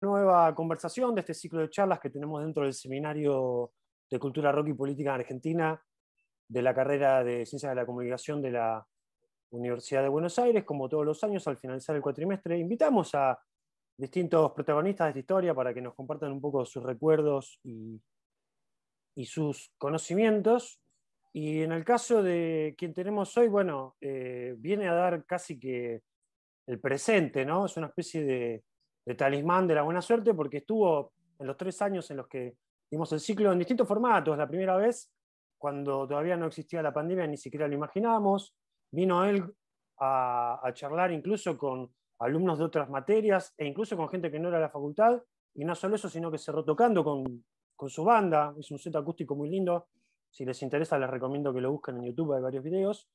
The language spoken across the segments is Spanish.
nueva conversación de este ciclo de charlas que tenemos dentro del Seminario de Cultura Rock y Política en Argentina de la carrera de Ciencias de la Comunicación de la Universidad de Buenos Aires. Como todos los años, al finalizar el cuatrimestre, invitamos a distintos protagonistas de esta historia para que nos compartan un poco sus recuerdos y, sus conocimientos. Y en el caso de quien tenemos hoy, bueno, eh, viene a dar casi que el presente, ¿no? Es una especie de de talismán de la buena suerte porque estuvo en los tres años en los que dimos el ciclo en distintos formatos. La primera vez, cuando todavía no existía la pandemia, ni siquiera lo imaginábamos. Vino él a, charlar incluso con alumnos de otras materias e incluso con gente que no era de la facultad. Y no solo eso, sino que cerró tocando con, con su banda. Es un set acústico muy lindo. Si les interesa, les recomiendo que lo busquen en YouTube, hay varios videos.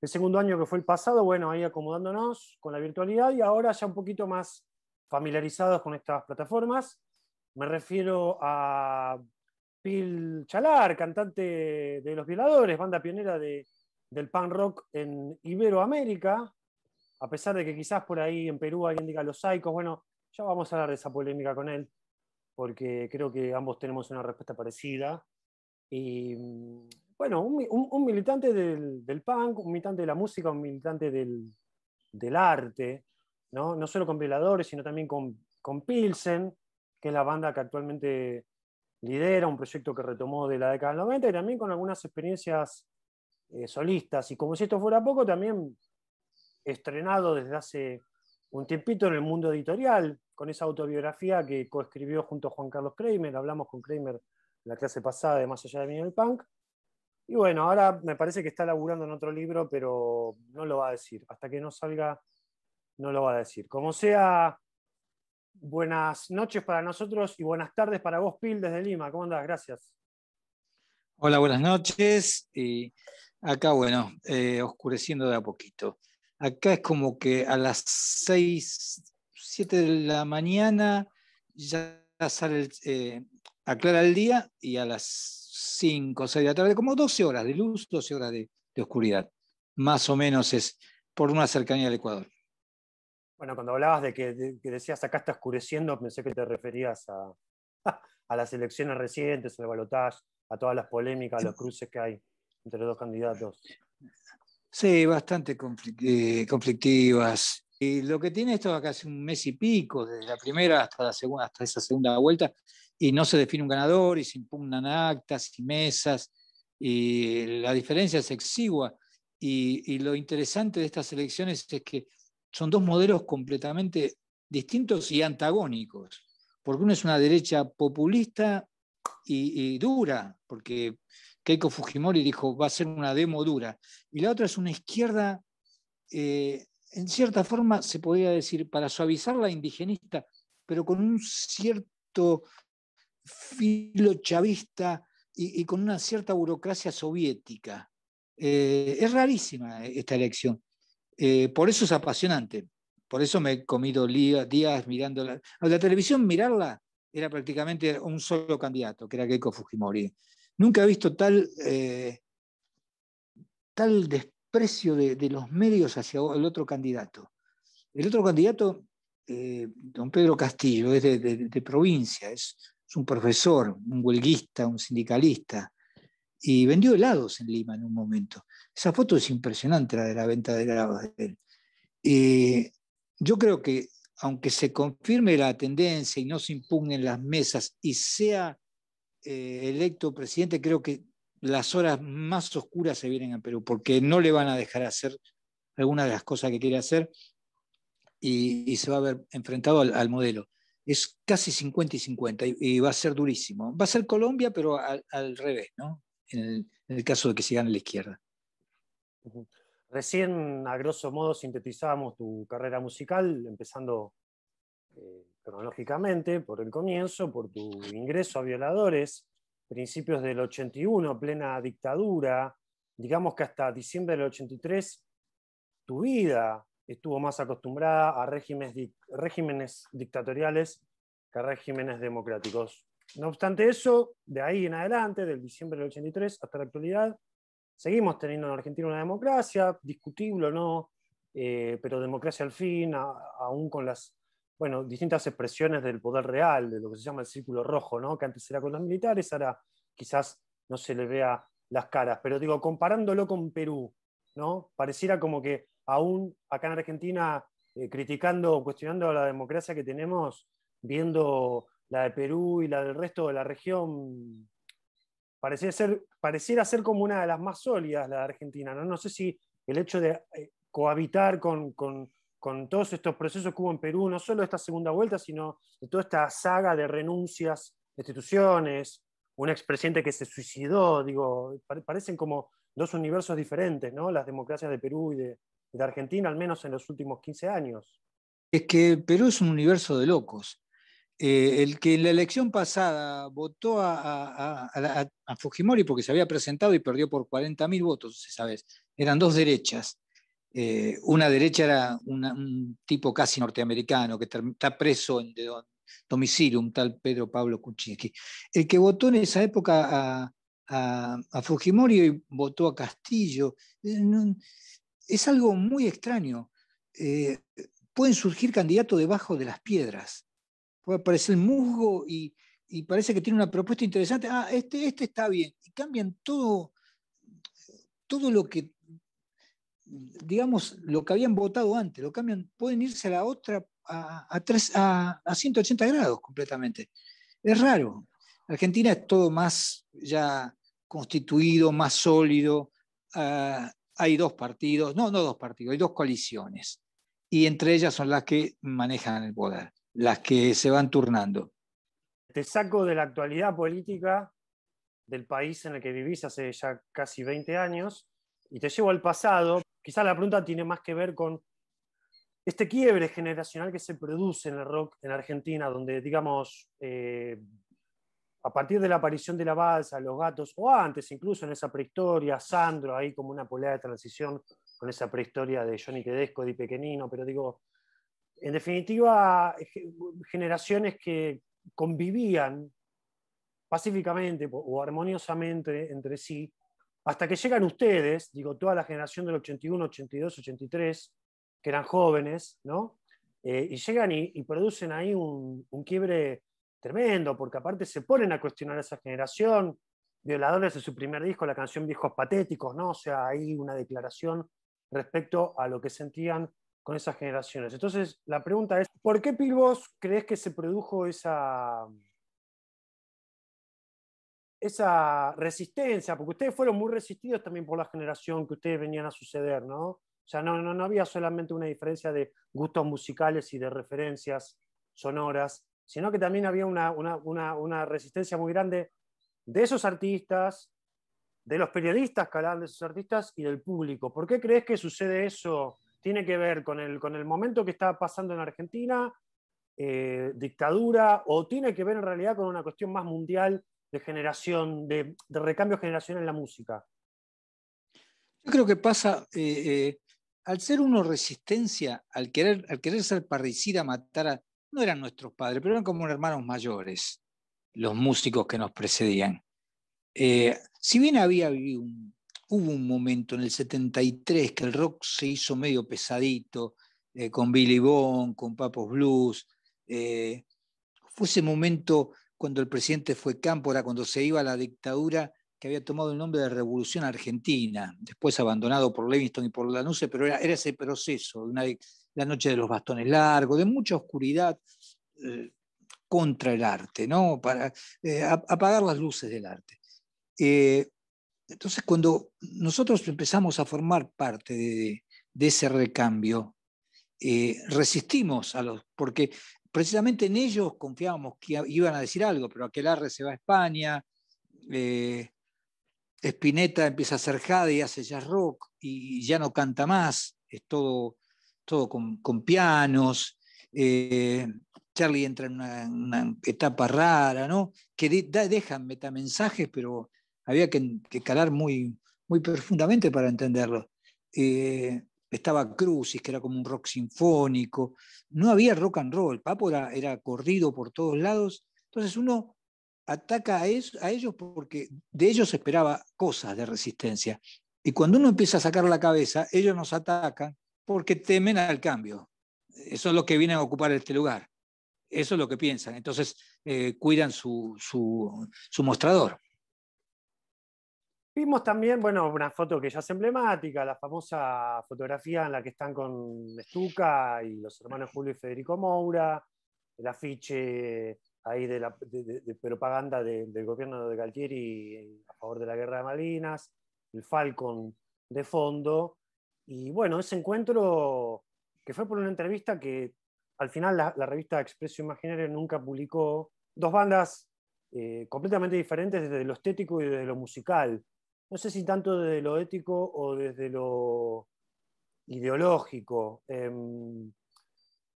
El segundo año que fue el pasado, bueno, ahí acomodándonos con la virtualidad y ahora ya un poquito más familiarizados con estas plataformas. Me refiero a Pil Chalar, cantante de Los Violadores, banda pionera del punk rock en Iberoamérica, a pesar de que quizás por ahí en Perú alguien diga los Saicos, bueno, ya vamos a hablar de esa polémica con él, porque creo que ambos tenemos una respuesta parecida. Y bueno, un, militante del, punk, un militante de la música, un militante del, del arte, ¿no? solo con Violadores, sino también con, Pilsen, que es la banda que actualmente lidera, un proyecto que retomó de la década del 90 y también con algunas experiencias eh, solistas. Y como si esto fuera poco, también estrenado desde hace un tiempito en el mundo editorial, con esa autobiografía que coescribió junto a Juan Carlos Kramer, hablamos con Kramer la clase pasada de Más allá de Mineral Punk. Y bueno, ahora me parece que está laburando en otro libro, pero no lo va a decir. Hasta que no salga no lo va a decir. Como sea, buenas noches para nosotros y buenas tardes para vos, Pil, desde Lima. ¿Cómo andás? Gracias. Hola, buenas noches. Y acá, bueno, eh, oscureciendo de a poquito. Acá es como que a las 6, 7 de la mañana ya sale, eh, aclara el día y a las 5, 6 de la tarde, como 12 horas de luz, 12 horas de, de oscuridad. Más o menos es por una cercanía al Ecuador. Bueno, cuando hablabas de que, decías acá está oscureciendo, pensé que te referías a, las elecciones recientes, al balotaje, a todas las polémicas, a los cruces que hay entre los dos candidatos. Sí, bastante eh, conflictivas. Y lo que tiene esto acá hace un mes y pico, desde la primera hasta la segunda, hasta esa segunda vuelta, y no se define un ganador, y se impugnan actas y mesas, y la diferencia es exigua. y lo interesante de estas elecciones es que son dos modelos completamente distintos y antagónicos, porque uno es una derecha populista y, dura, porque Keiko Fujimori dijo va a ser una demo dura, y la otra es una izquierda, eh, en cierta forma se podría decir, para suavizar la indigenista, pero con un cierto filo chavista y, con una cierta burocracia soviética. Eh, es rarísima esta elección. Eh, por eso es apasionante. Por eso me he comido días mirando la, televisión, mirarla era prácticamente un solo candidato, que era Keiko Fujimori. Nunca he visto tal, eh, tal desprecio de, los medios hacia el otro candidato. El otro candidato, eh, don Pedro Castillo, es de, provincia, es, un profesor, un huelguista, un sindicalista, y vendió helados en Lima en un momento. Esa foto es impresionante, la de la venta de grados de él. Eh, yo creo que aunque se confirme la tendencia y no se impugnen las mesas y sea eh, electo presidente, creo que las horas más oscuras se vienen a Perú, porque no le van a dejar hacer alguna de las cosas que quiere hacer y, se va a ver enfrentado al, modelo. Es casi 50 y 50 y, va a ser durísimo. Va a ser Colombia, pero al, revés, ¿no? En el, caso de que sigan a la izquierda. Recién, a grosso modo, sintetizábamos tu carrera musical, empezando eh, cronológicamente por el comienzo, por tu ingreso a Violadores, principios del 81, plena dictadura, digamos que hasta diciembre del 83, tu vida estuvo más acostumbrada a regímenes, regímenes dictatoriales que a regímenes democráticos. No obstante eso, de ahí en adelante, del diciembre del 83 hasta la actualidad, seguimos teniendo en Argentina una democracia, discutible o no, eh, pero democracia al fin, aún con las bueno, distintas expresiones del poder real, de lo que se llama el círculo rojo, ¿no? que antes era con los militares, ahora quizás no se le vea las caras. Pero digo, comparándolo con Perú, ¿no? pareciera como que aún acá en Argentina, eh, criticando o cuestionando la democracia que tenemos, viendo la de Perú y la del resto de la región, pareciera ser como una de las más sólidas la de Argentina. No, sé si el hecho de eh, cohabitar con, todos estos procesos que hubo en Perú, no solo esta segunda vuelta, sino de toda esta saga de renuncias instituciones, un expresidente que se suicidó, digo, parecen como dos universos diferentes, ¿no? Las democracias de Perú y de, de Argentina, al menos en los últimos 15 años. Es que Perú es un universo de locos. Eh, el que en la elección pasada votó a, Fujimori porque se había presentado y perdió por 40.000 votos esa vez. Eran dos derechas. Eh, una derecha era un tipo casi norteamericano que está preso en domicilio, un tal Pedro Pablo Kuczynski. El que votó en esa época a, Fujimori y votó a Castillo. Eh, es algo muy extraño. pueden surgir candidatos debajo de las piedras puede aparecer el musgo y, parece que tiene una propuesta interesante. Ah, este, este está bien. Y cambian todo, todo lo que, digamos, lo que habían votado antes, lo cambian, pueden irse a la otra, a, a, a, 180 grados completamente. Es raro. Argentina es todo más ya constituido, más sólido. Ah, hay dos partidos, no, no dos partidos, hay dos coaliciones. Y entre ellas son las que manejan el poder las que se van turnando. Te saco de la actualidad política del país en el que vivís hace ya casi 20 años y te llevo al pasado. Quizás la pregunta tiene más que ver con este quiebre generacional que se produce en el rock en Argentina, donde, digamos, eh, a partir de la aparición de la balsa, los gatos, o antes incluso en esa prehistoria, Sandro, ahí como una polea de transición con esa prehistoria de Johnny Tedesco, de Pequenino, pero digo, en definitiva, generaciones que convivían pacíficamente o armoniosamente entre sí, hasta que llegan ustedes, digo, toda la generación del 81, 82, 83, que eran jóvenes, ¿no? Eh, y llegan y, producen ahí un, quiebre tremendo, porque aparte se ponen a cuestionar a esa generación. Violadores de su primer disco, la canción Viejos Patéticos, ¿no? O sea, hay una declaración respecto a lo que sentían con esas generaciones. Entonces, la pregunta es, ¿por qué Pilbos crees que se produjo esa, esa resistencia? Porque ustedes fueron muy resistidos también por la generación que ustedes venían a suceder, ¿no? O sea, no, no, había solamente una diferencia de gustos musicales y de referencias sonoras, sino que también había una, una, resistencia muy grande de esos artistas, de los periodistas que de esos artistas y del público. ¿Por qué crees que sucede eso tiene que ver con el, con el momento que está pasando en Argentina, eh, dictadura, o tiene que ver en realidad con una cuestión más mundial de generación, de, de recambio generacional en la música? Yo creo que pasa, eh, eh, al ser uno resistencia, al querer, al querer ser parricida, matar a... No eran nuestros padres, pero eran como hermanos mayores los músicos que nos precedían. si bien había un, hubo un momento en el 73 que el rock se hizo medio pesadito, eh, con Billy Bond, con Papos Blues. Eh, fue ese momento cuando el presidente fue Cámpora, cuando se iba a la dictadura que había tomado el nombre de Revolución Argentina, después abandonado por Livingston y por Lanusse, pero era, ese proceso, la noche de los bastones largos, de mucha oscuridad eh, contra el arte, ¿no? para apagar las luces del arte. Entonces, cuando nosotros empezamos a formar parte de, ese recambio, eh, resistimos a los, porque precisamente en ellos confiábamos que iban a decir algo, pero aquel Arre se va a España, eh, Spinetta empieza a hacer jade y hace jazz rock y ya no canta más, es todo, todo con, pianos. Eh, Charlie entra en una, etapa rara, ¿no? Que dejan metamensajes, pero había que, calar muy, muy profundamente para entenderlo. Eh, estaba Crucis, que era como un rock sinfónico, no había rock and roll, Papo era, corrido por todos lados, entonces uno ataca a, ellos porque de ellos esperaba cosas de resistencia. Y cuando uno empieza a sacar la cabeza, ellos nos atacan porque temen al cambio. Eso es lo que vienen a ocupar este lugar. Eso es lo que piensan. Entonces eh, cuidan su mostrador. Vimos también, bueno, una foto que ya es emblemática, la famosa fotografía en la que están con Estuca y los hermanos Julio y Federico Moura, el afiche ahí de, la, propaganda del gobierno de Galtieri a favor de la guerra de Malinas, el Falcon de fondo. Y bueno, ese encuentro que fue por una entrevista que al final la, revista Expreso Imaginario nunca publicó. Dos bandas eh, completamente diferentes desde lo estético y desde lo musical no sé si tanto desde lo ético o desde lo ideológico. Em,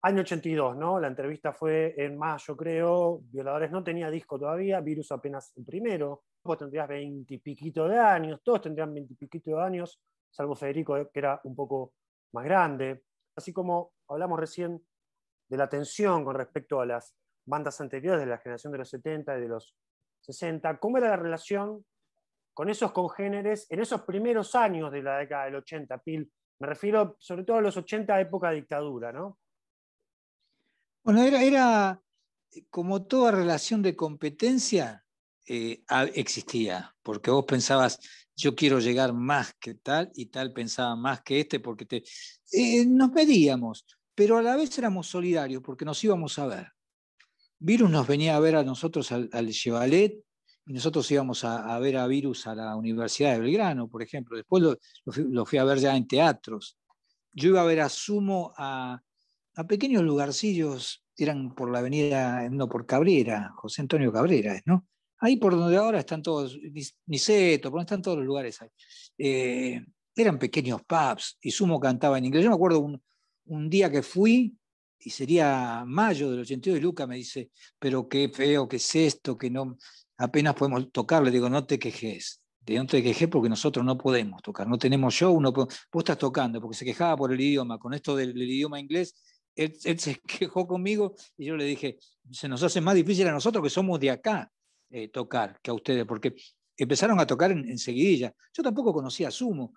año 82, ¿no? La entrevista fue en mayo, creo. Violadores no tenía disco todavía, Virus apenas en primero. Vos tendrías veintipiquito de años, todos tendrían veintipiquito de años, salvo Federico, eh, que era un poco más grande. Así como hablamos recién de la tensión con respecto a las bandas anteriores de la generación de los 70 y de los 60, ¿cómo era la relación con esos congéneres en esos primeros años de la década del 80, Pil. Me refiero sobre todo a los 80, época de dictadura, ¿no? Bueno, era, eh, como toda relación de competencia eh, existía, porque vos pensabas, yo quiero llegar más que tal, y tal pensaba más que este, porque te, eh, nos pedíamos, pero a la vez éramos solidarios, porque nos íbamos a ver. Virus nos venía a ver a nosotros al, al Chevalet, nosotros íbamos a, ver a Virus a la Universidad de Belgrano, por ejemplo. Después lo, fui, a ver ya en teatros. Yo iba a ver a Sumo a, pequeños lugarcillos, eran por la avenida, no, por Cabrera, José Antonio Cabrera, ¿no? Ahí por donde ahora están todos, Niceto, por donde están todos los lugares ahí. Eh, eran pequeños pubs y Sumo cantaba en inglés. Yo me acuerdo un, día que fui, y sería mayo del 82, y Luca me dice, pero qué feo qué es esto, que no, apenas podemos tocar, le digo, no te quejes, no te quejes porque nosotros no podemos tocar, no tenemos show, no vos estás tocando, porque se quejaba por el idioma, con esto del, idioma inglés, él, se quejó conmigo y yo le dije, se nos hace más difícil a nosotros que somos de acá eh, tocar que a ustedes, porque empezaron a tocar en, seguidilla. Yo tampoco conocía Sumo,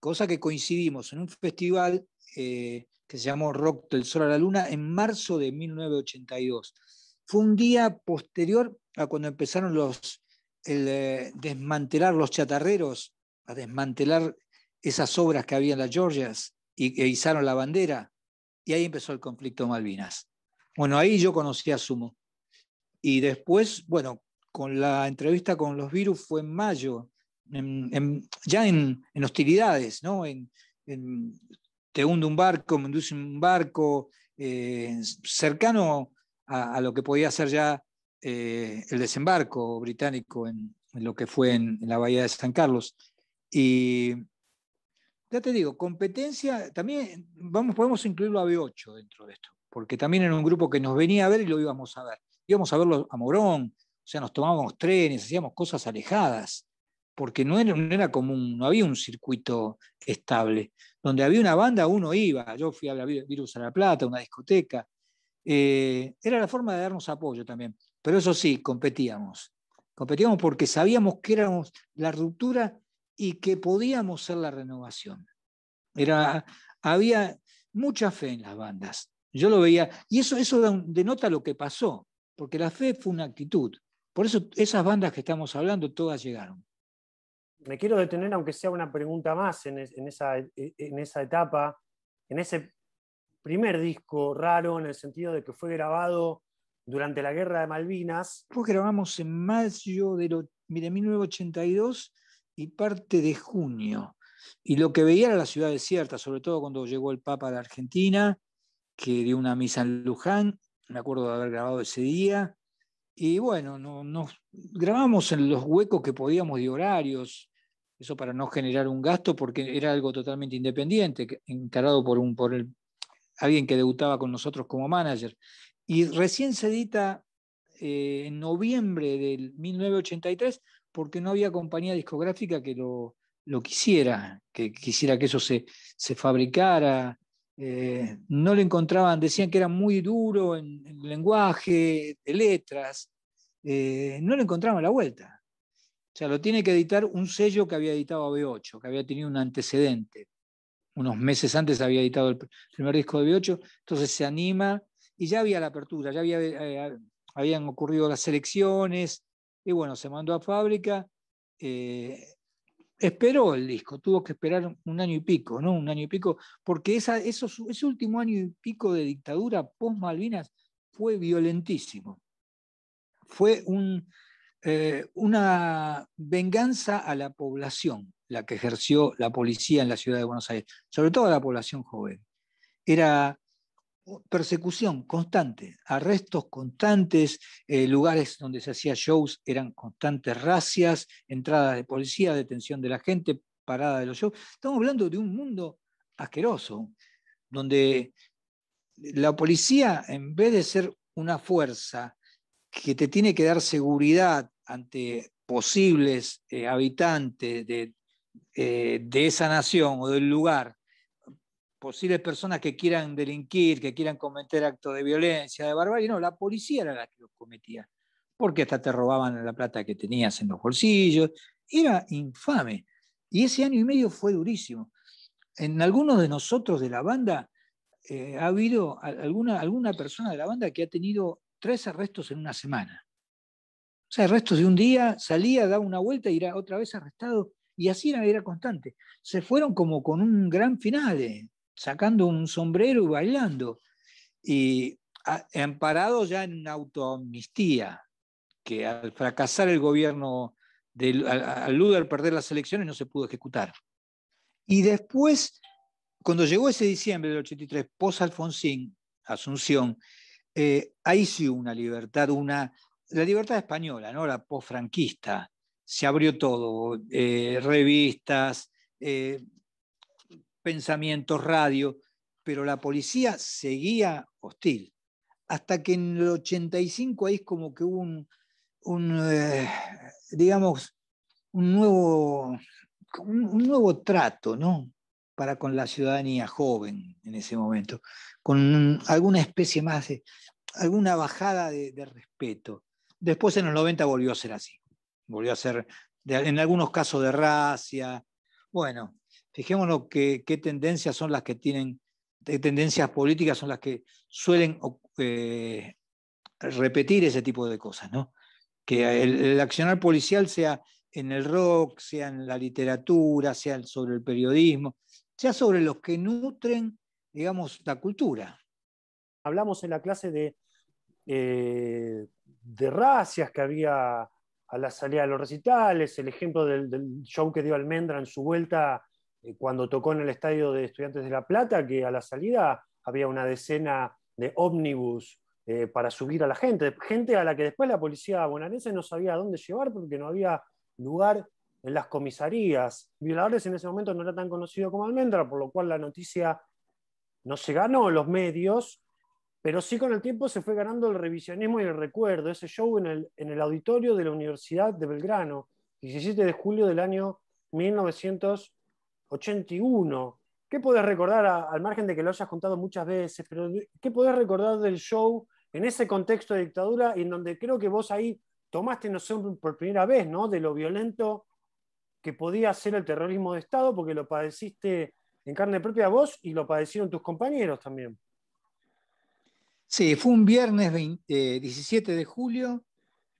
cosa que coincidimos en un festival eh, que se llamó Rock del Sol a la Luna en marzo de 1982. Fue un día posterior cuando empezaron los eh, desmantelar los chatarreros, a desmantelar esas obras que había en las Georgias y e izaron la bandera. Y ahí empezó el conflicto Malvinas. Bueno, ahí yo conocí a Sumo. Y después, bueno, con la entrevista con los virus fue en mayo, ya en, hostilidades, ¿no? En, te hunde un barco, me induce un barco, eh, cercano a, a, lo que podía ser ya eh, el desembarco británico en, lo que fue en, la Bahía de San Carlos. Y ya te digo, competencia, también vamos, podemos incluirlo a B8 dentro de esto, porque también era un grupo que nos venía a ver y lo íbamos a ver. Íbamos a verlo a Morón, o sea, nos tomábamos trenes, hacíamos cosas alejadas, porque no era, era común, no había un circuito estable. Donde había una banda, uno iba. Yo fui a la Virus a La Plata, una discoteca. Eh, era la forma de darnos apoyo también. Pero eso sí, competíamos. Competíamos porque sabíamos que éramos la ruptura y que podíamos ser la renovación. Era, había mucha fe en las bandas. Yo lo veía, y eso, eso denota lo que pasó, porque la fe fue una actitud. Por eso esas bandas que estamos hablando, todas llegaron. Me quiero detener, aunque sea una pregunta más, esa, e, en esa etapa, en ese primer disco raro, en el sentido de que fue grabado durante la Guerra de Malvinas. Pues grabamos en mayo de, 1982 y parte de junio. Y lo que veía era la ciudad desierta, sobre todo cuando llegó el Papa a la Argentina, que dio una misa en Luján, me acuerdo de haber grabado ese día. Y bueno, no, nos grabamos en los huecos que podíamos de horarios, eso para no generar un gasto, porque era algo totalmente independiente, encargado por, un, por alguien que debutaba con nosotros como manager. Y recién se edita eh, en noviembre del 1983 porque no había compañía discográfica que lo, quisiera, que quisiera que eso se, fabricara. Eh, no lo encontraban, decían que era muy duro en, lenguaje, de letras, eh, no lo encontraban la vuelta. O sea, lo tiene que editar un sello que había editado B8, que había tenido un antecedente. Unos meses antes había editado el primer disco de B8, entonces se anima y ya había la apertura, ya había, eh, habían ocurrido las elecciones, y bueno, se mandó a fábrica. Eh, esperó el disco, tuvo que esperar un año y pico, ¿no? Un año y pico, porque esa, eso ese último año y pico de dictadura post-Malvinas fue violentísimo. Fue eh, una venganza a la población, la que ejerció la policía en la ciudad de Buenos Aires, sobre todo a la población joven. Era Oh, persecución constante, arrestos constantes, eh, lugares donde se hacía shows eran constantes racias, entradas de policía, detención de la gente, parada de los shows. Estamos hablando de un mundo asqueroso, donde la policía, en vez de ser una fuerza que te tiene que dar seguridad ante posibles eh, habitantes eh, de esa nación o del lugar, posibles personas que quieran delinquir, que quieran cometer actos de violencia, de barbarie, no, la policía era la que los cometía, porque hasta te robaban la plata que tenías en los bolsillos, era infame. Y ese año y medio fue durísimo. En algunos de nosotros de la banda eh, ha habido alguna, alguna persona de la banda que ha tenido tres arrestos en una semana. O sea, arrestos de un día, salía, daba una vuelta y era otra vez arrestado. Y así era, era constante. Se fueron como con un gran final. Eh sacando un sombrero y bailando. Y amparado ya en una autoamnistía, que al fracasar el gobierno, de, al, al Luder perder las elecciones, no se pudo ejecutar. Y después, cuando llegó ese diciembre del 83, pos Alfonsín, Asunción, eh, ahí sí una libertad, una, la libertad española, ¿no? la franquista Se abrió todo, eh, revistas, eh, pensamientos, radio, pero la policía seguía hostil. Hasta que en el 85 ahí es como que hubo un, un eh, digamos, un nuevo, un, nuevo trato, ¿no? Para con la ciudadanía joven en ese momento, con alguna especie más alguna bajada de, respeto. Después en los 90 volvió a ser así, volvió a ser en algunos casos de racia. Bueno, Fijémonos qué tendencias son las que tienen, tendencias políticas son las que suelen eh, repetir ese tipo de cosas, ¿no? Que el, accionar policial sea en el rock, sea en la literatura, sea sobre el periodismo, sea sobre los que nutren, digamos, la cultura. Hablamos en la clase de, eh, de racias que había a la salida de los recitales, el ejemplo del, show que dio Almendra en su vuelta eh, cuando tocó en el estadio de Estudiantes de La Plata, que a la salida había una decena de ómnibus eh, para subir a la gente, gente a la que después la policía bonaerense no sabía a dónde llevar porque no había lugar en las comisarías. Violadores en ese momento no era tan conocido como Almendra, por lo cual la noticia no se ganó los medios, pero sí con el tiempo se fue ganando el revisionismo y el recuerdo, ese show en el, en el auditorio de la Universidad de Belgrano, 17 de julio del año 1900. 81. ¿Qué podés recordar, al margen de que lo hayas contado muchas veces, pero qué podés recordar del show en ese contexto de dictadura y en donde creo que vos ahí tomaste noción por primera vez, ¿no? De lo violento que podía ser el terrorismo de Estado, porque lo padeciste en carne propia vos y lo padecieron tus compañeros también. Sí, fue un viernes 17 eh, de julio.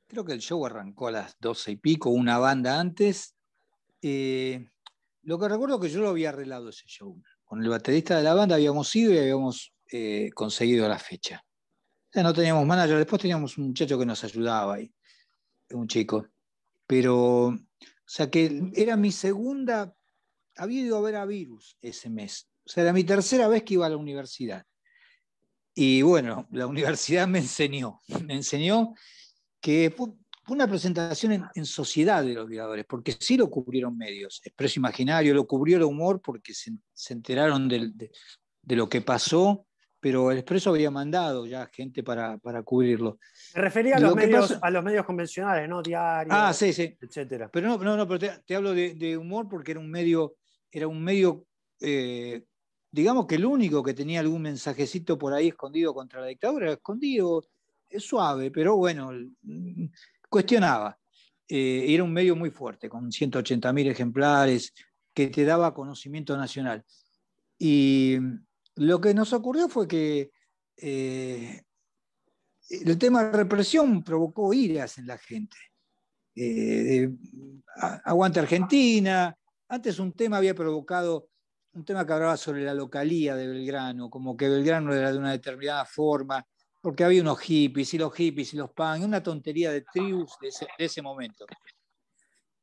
Creo que el show arrancó a las 12 y pico, una banda antes. Eh, lo que recuerdo que yo lo había arreglado ese show. Con el baterista de la banda habíamos ido y habíamos eh, conseguido la fecha. O sea, no teníamos manager, después teníamos un muchacho que nos ayudaba ahí, un chico. Pero, o sea que era mi segunda, había ido a ver a Virus ese mes. O sea, era mi tercera vez que iba a la universidad. Y bueno, la universidad me enseñó, me enseñó que una presentación en, sociedad de los violadores, porque sí lo cubrieron medios. Expreso Imaginario lo cubrió el humor porque se, enteraron de, lo que pasó, pero el Expreso había mandado ya gente para, cubrirlo. Me refería a los, medios, a los medios convencionales, ¿no? Diarios, ah, etc. etcétera. Pero no, no, no pero te, hablo de, humor porque era un medio, era un medio eh, digamos que el único que tenía algún mensajecito por ahí escondido contra la dictadura, escondido, es suave, pero bueno, cuestionaba. Eh, era un medio muy fuerte, con 180.000 ejemplares, que te daba conocimiento nacional. Y lo que nos ocurrió fue que eh, el tema de represión provocó iras en la gente. Eh, Aguante Argentina, antes un tema había provocado un tema que hablaba sobre la localía de Belgrano, como que Belgrano era de una determinada forma, porque había unos hippies y los hippies y los pan una tontería de tribus de ese, momento.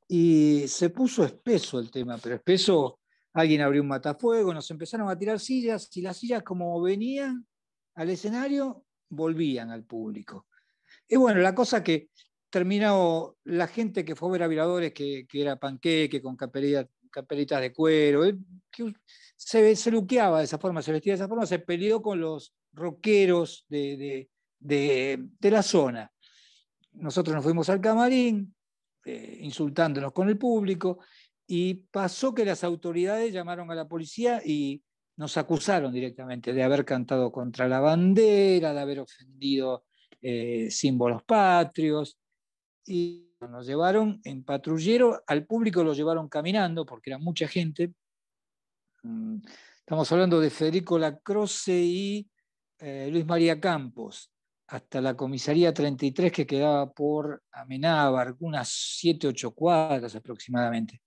Y se puso espeso el tema, pero espeso, alguien abrió un matafuego, nos empezaron a tirar sillas y las sillas como venían al escenario, volvían al público. Y bueno, la cosa que terminó la gente que fue a ver a Viradores, que, que era panqueque con capelitas de cuero, eh, que se, se luqueaba de esa forma, se vestía de esa forma, se peleó con los roqueros de, la zona. Nosotros nos fuimos al camarín, eh, insultándonos con el público, y pasó que las autoridades llamaron a la policía y nos acusaron directamente de haber cantado contra la bandera, de haber ofendido eh, símbolos patrios, y nos llevaron en patrullero, al público lo llevaron caminando, porque era mucha gente. Mm, estamos hablando de Federico Lacroce y eh, Luis María Campos hasta la comisaría 33 que quedaba por Amenábar, unas 7, 8 cuadras aproximadamente.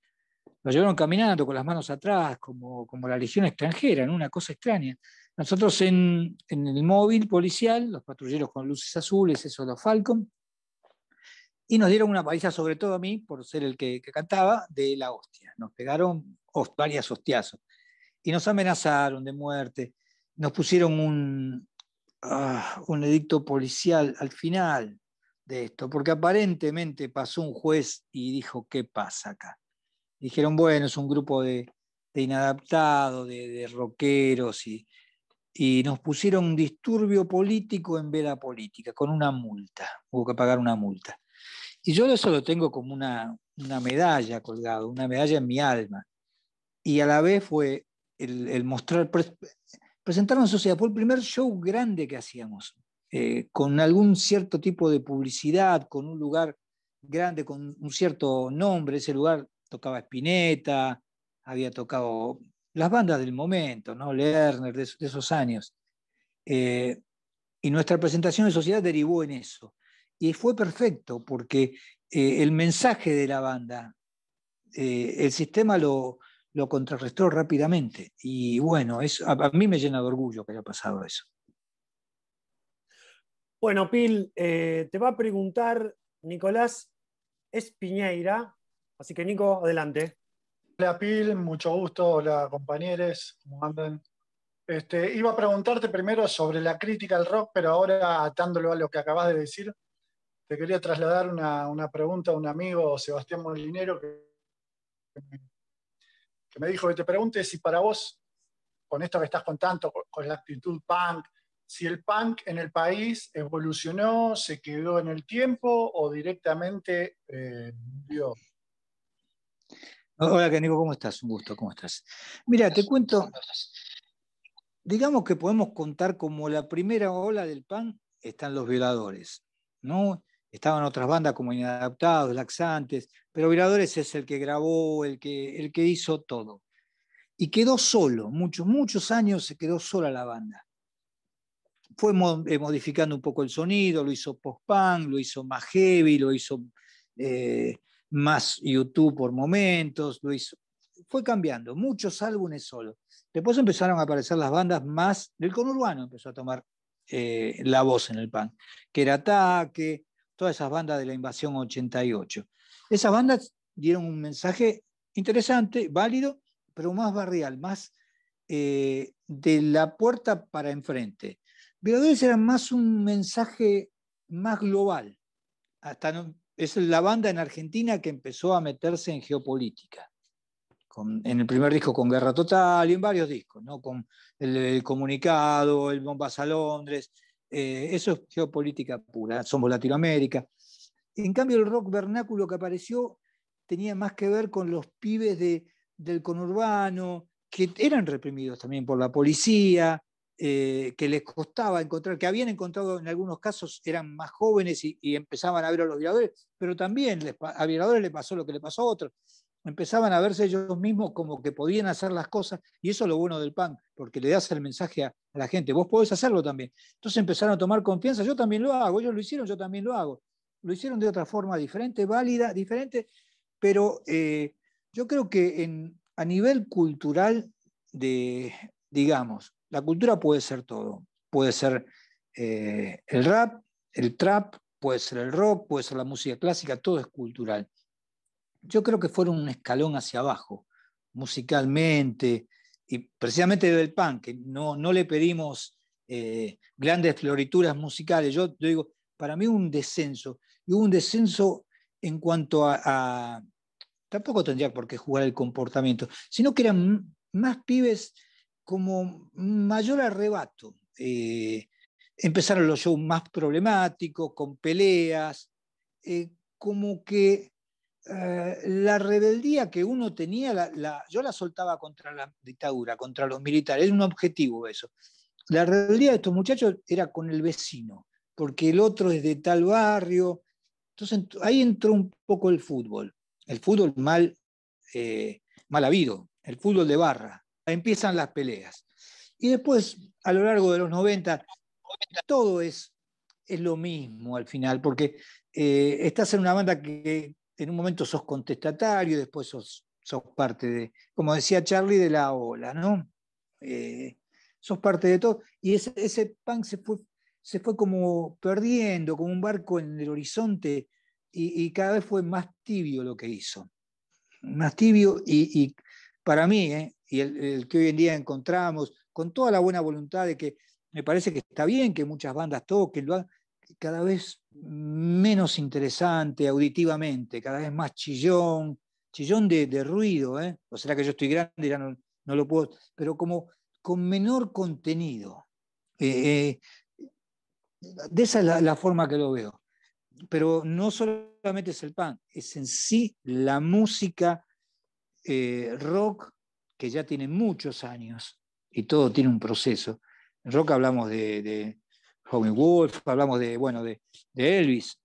Nos llevaron caminando con las manos atrás, como, como la legión extranjera, en una cosa extraña. Nosotros en, en, el móvil policial, los patrulleros con luces azules, eso los Falcon, y nos dieron una paliza, sobre todo a mí, por ser el que, que cantaba, de la hostia. Nos pegaron varias hostiazos. Y nos amenazaron de muerte nos pusieron un, ah, un edicto policial al final de esto, porque aparentemente pasó un juez y dijo, ¿qué pasa acá? Dijeron, bueno, es un grupo de, inadaptados, de, de rockeros, y, nos pusieron un disturbio político en vela política, con una multa, hubo que pagar una multa. Y yo eso lo tengo como una, medalla colgado, una medalla en mi alma. Y a la vez fue el, el mostrar presentaron Sociedad. Fue el primer show grande que hacíamos, eh, con algún cierto tipo de publicidad, con un lugar grande, con un cierto nombre. Ese lugar tocaba Spinetta, había tocado las bandas del momento, ¿no? Lerner, de, esos años. Eh, y nuestra presentación de Sociedad derivó en eso. Y fue perfecto, porque eh, el mensaje de la banda, el sistema lo, lo contrarrestó rápidamente. Y bueno, es, a, mí me llena de orgullo que haya pasado eso. Bueno, Pil, eh, te va a preguntar Nicolás Espiñeira, así que Nico, adelante. Hola Pil, mucho gusto, hola compañeros, ¿cómo andan? Este, iba a preguntarte primero sobre la crítica al rock, pero ahora atándolo a lo que acabas de decir, te quería trasladar una, una pregunta a un amigo, Sebastián Molinero, que que me dijo que te pregunte si para vos, con esto que estás contando, con la actitud punk, si el punk en el país evolucionó, se quedó en el tiempo o directamente eh, murió. Hola, Canico, ¿cómo estás? Un gusto, ¿cómo estás? Mira, te cuento, digamos que podemos contar como la primera ola del punk están los violadores, ¿no? Estaban otras bandas como Inadaptados, Laxantes, pero Viradores es el que grabó, el que, el que hizo todo. Y quedó solo, muchos, muchos años se quedó sola la banda. Fue eh, modificando un poco el sonido, lo hizo post-punk, lo hizo más heavy, lo hizo eh, más YouTube por momentos, lo hizo. Fue cambiando, muchos álbumes solo. Después empezaron a aparecer las bandas más del conurbano, empezó a tomar eh, la voz en el punk, que era Ataque, todas esas bandas de la invasión 88. Esas bandas dieron un mensaje interesante, válido, pero más barrial, más eh, de la puerta para enfrente. Violadores era más un mensaje más global. es la banda en Argentina que empezó a meterse en geopolítica. en el primer disco con Guerra Total y en varios discos, con el, comunicado, el Bombas a Londres. Eh, eso es geopolítica pura. Somos Latinoamérica. En cambio, el rock vernáculo que apareció tenía más que ver con los pibes de, del conurbano, que eran reprimidos también por la policía, eh, que les costaba encontrar, que habían encontrado en algunos casos, eran más jóvenes y, empezaban a ver a los violadores, pero también a violadores le pasó lo que le pasó a otros. Empezaban a verse ellos mismos como que podían hacer las cosas, y eso es lo bueno del pan, porque le das el mensaje a, a la gente, vos podés hacerlo también. Entonces empezaron a tomar confianza, yo también lo hago, ellos lo hicieron, yo también lo hago lo hicieron de otra forma diferente, válida, diferente, pero eh, yo creo que en, a nivel cultural, de, digamos, la cultura puede ser todo. Puede ser eh, el rap, el trap, puede ser el rock, puede ser la música clásica, todo es cultural. Yo creo que fueron un escalón hacia abajo, musicalmente, y precisamente del punk, que no, no le pedimos eh, grandes florituras musicales. yo digo, para mí un descenso y hubo un descenso en cuanto a, tampoco tendría por qué jugar el comportamiento, sino que eran más pibes como mayor arrebato. Eh, empezaron los shows más problemáticos, con peleas, eh, como que eh, la rebeldía que uno tenía, yo la soltaba contra la dictadura, contra los militares, era un objetivo eso. La rebeldía de estos muchachos era con el vecino, porque el otro es de tal barrio, entonces ahí entró un poco el fútbol, el fútbol eh, mal, habido, el fútbol de barra. Empiezan las peleas. Y después, a lo largo de los 90, todo es, es lo mismo al final, porque eh, estás en una banda que en un momento sos contestatario, después sos, sos parte de, como decía Charlie, de la ola, ¿no? Eh, sos parte de todo. Y ese, ese punk se fue se fue como perdiendo, como un barco en el horizonte, y, cada vez fue más tibio lo que hizo. Más tibio y, para mí, ¿eh? y el, que hoy en día encontramos, con toda la buena voluntad de que me parece que está bien que muchas bandas toquen, lo cada vez menos interesante auditivamente, cada vez más chillón, chillón de, ruido, ¿eh? o será que yo estoy grande y ya no, no lo puedo, pero como con menor contenido. Eh, de esa es la, forma que lo veo. Pero no solamente es el pan, es en sí la música eh, rock, que ya tiene muchos años y todo tiene un proceso. En rock hablamos de, de Wolf, hablamos de, bueno, de, Elvis,